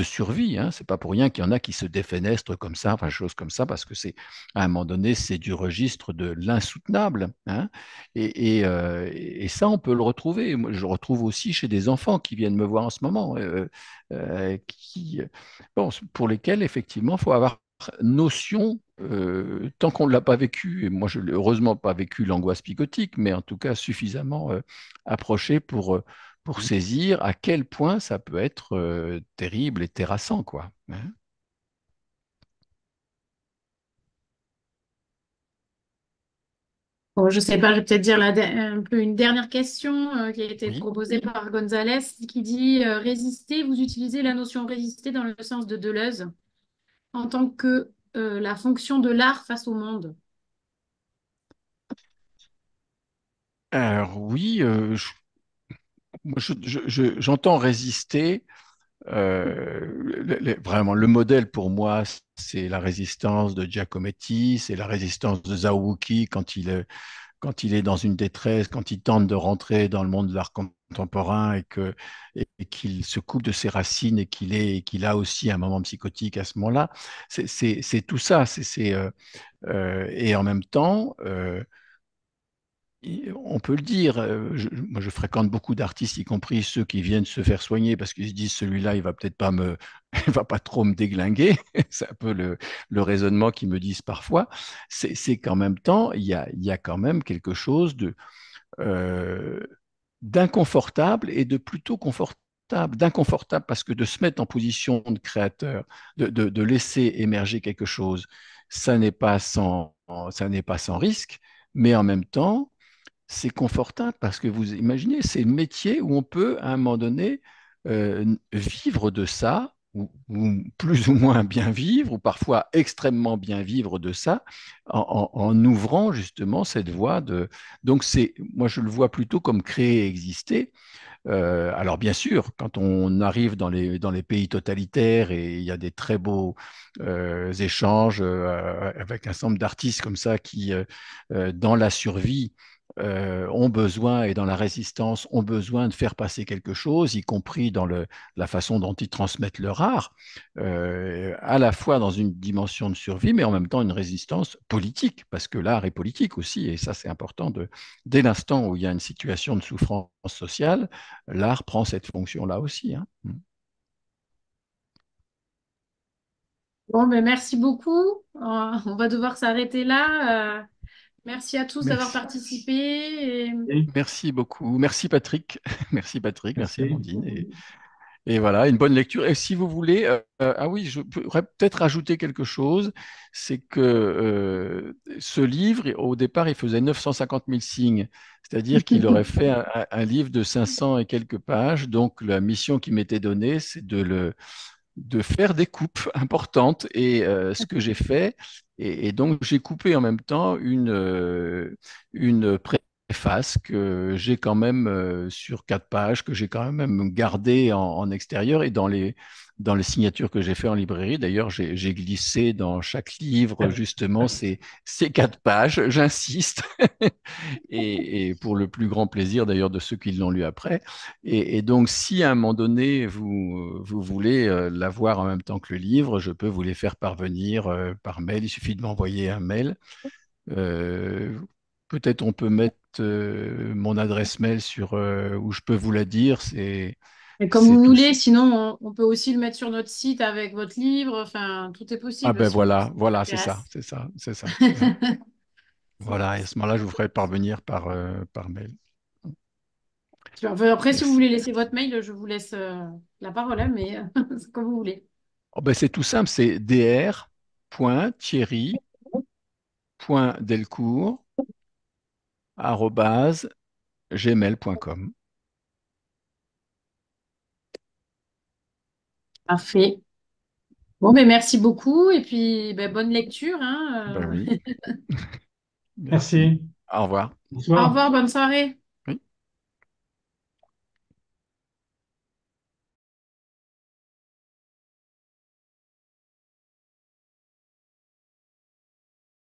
survie. Hein. Ce n'est pas pour rien qu'il y en a qui se défenestrent comme ça, enfin, choses comme ça, parce que c'est à un moment donné, c'est du registre de l'insoutenable. Hein. Euh, et, ça, on peut le retrouver. je le retrouve aussi chez des enfants qui viennent me voir en ce moment, euh, qui, pour lesquels, effectivement, il faut avoir notion, tant qu'on ne l'a pas vécu, et moi je n'ai heureusement pas vécu l'angoisse picotique, mais en tout cas suffisamment approchée approché pour, pour saisir à quel point ça peut être terrible et terrassant, quoi. Hein. je ne sais pas, je vais peut-être dire la une dernière question qui a été proposée par Gonzalez, qui dit résister, vous utilisez la notion résister dans le sens de Deleuze en tant que la fonction de l'art face au monde. oui, je j'entends résister. Euh, vraiment, le modèle pour moi, c'est la résistance de Giacometti, c'est la résistance de Zawuki quand il, est, euh, quand il est dans une détresse, quand il tente de rentrer dans le monde de l'art contemporain et qu'il se coupe de ses racines et qu'il a aussi un moment psychotique à ce moment-là. C'est tout ça. Euh, et en même temps, on peut le dire, euh, je, moi je fréquente beaucoup d'artistes, y compris ceux qui viennent se faire soigner parce qu'ils se disent celui-là, il va peut-être pas me, il va pas trop me déglinguer. C'est un peu le, raisonnement qu'ils me disent parfois. C'est qu'en même temps, il y a, quand même quelque chose de euh, d'inconfortable et de plutôt confortable d'inconfortable parce que de se mettre en position de créateur, de, laisser émerger quelque chose, ça n'est pas sans, ça n'est pas sans risque, mais en même temps, c'est confortable parce que vous imaginez, c'est le métier où on peut à un moment donné euh, vivre de ça, ou, plus ou moins bien vivre, ou parfois extrêmement bien vivre de ça, en, ouvrant justement cette voie de. Donc c'est, moi je le vois plutôt comme créer et exister. Euh, alors bien sûr, quand on arrive dans les, dans les pays totalitaires et il y a des très beaux euh, échanges avec un ensemble d'artistes comme ça qui, dans la survie, euh, ont besoin, et dans la résistance, ont besoin de faire passer quelque chose, y compris dans la façon dont ils transmettent leur art, euh, à la fois dans une dimension de survie, mais en même temps une résistance politique, parce que l'art est politique aussi, et ça c'est important, dès l'instant où il y a une situation de souffrance sociale, l'art prend cette fonction-là aussi. Hein. Mm. Bon, ben, merci beaucoup. On va devoir s'arrêter là. Euh. Merci à tous d'avoir participé. merci beaucoup. Merci Patrick. Merci Patrick. Merci, Amandine. Et... voilà, une bonne lecture. Et si vous voulez, euh, euh, ah oui, je pourrais peut-être ajouter quelque chose, c'est que euh, ce livre, au départ, il faisait 950 000 signes, c'est-à-dire qu'il aurait fait un, livre de 500 et quelques pages. Donc la mission qui m'était donnée, c'est de le de faire des coupes importantes. Et ce que j'ai fait, et, donc, j'ai coupé en même temps une, euh, une face que j'ai quand même euh, sur quatre pages, que j'ai quand même gardé en, extérieur et dans les, dans les signatures que j'ai fait en librairie. D'ailleurs, j'ai glissé dans chaque livre justement ces, ces quatre pages, j'insiste, et, pour le plus grand plaisir d'ailleurs de ceux qui l'ont lu après. Et, donc, si à un moment donné, vous, vous voulez euh, l'avoir en même temps que le livre, je peux vous les faire parvenir euh, par mail. Il suffit de m'envoyer un mail. Peut-être on peut mettre euh, mon adresse mail sur euh, où je peux vous la dire. C'est comme vous voulez. Sinon, on, peut aussi le mettre sur notre site avec votre livre. Enfin, tout est possible. Ah ben voilà, voilà, c'est ça, c'est ça, c'est ça. voilà. Et à ce moment-là, je vous ferai parvenir par euh, par mail. après, si vous voulez laisser votre mail, je vous laisse la parole, hein, mais mais comme vous voulez. Ah ben, c'est tout simple, c'est dr.thierry.delcourt gmail.com. Parfait. Bon, mais merci beaucoup et puis ben, bonne lecture. Hein, euh. ben merci. Au revoir. Au revoir, bonne soirée.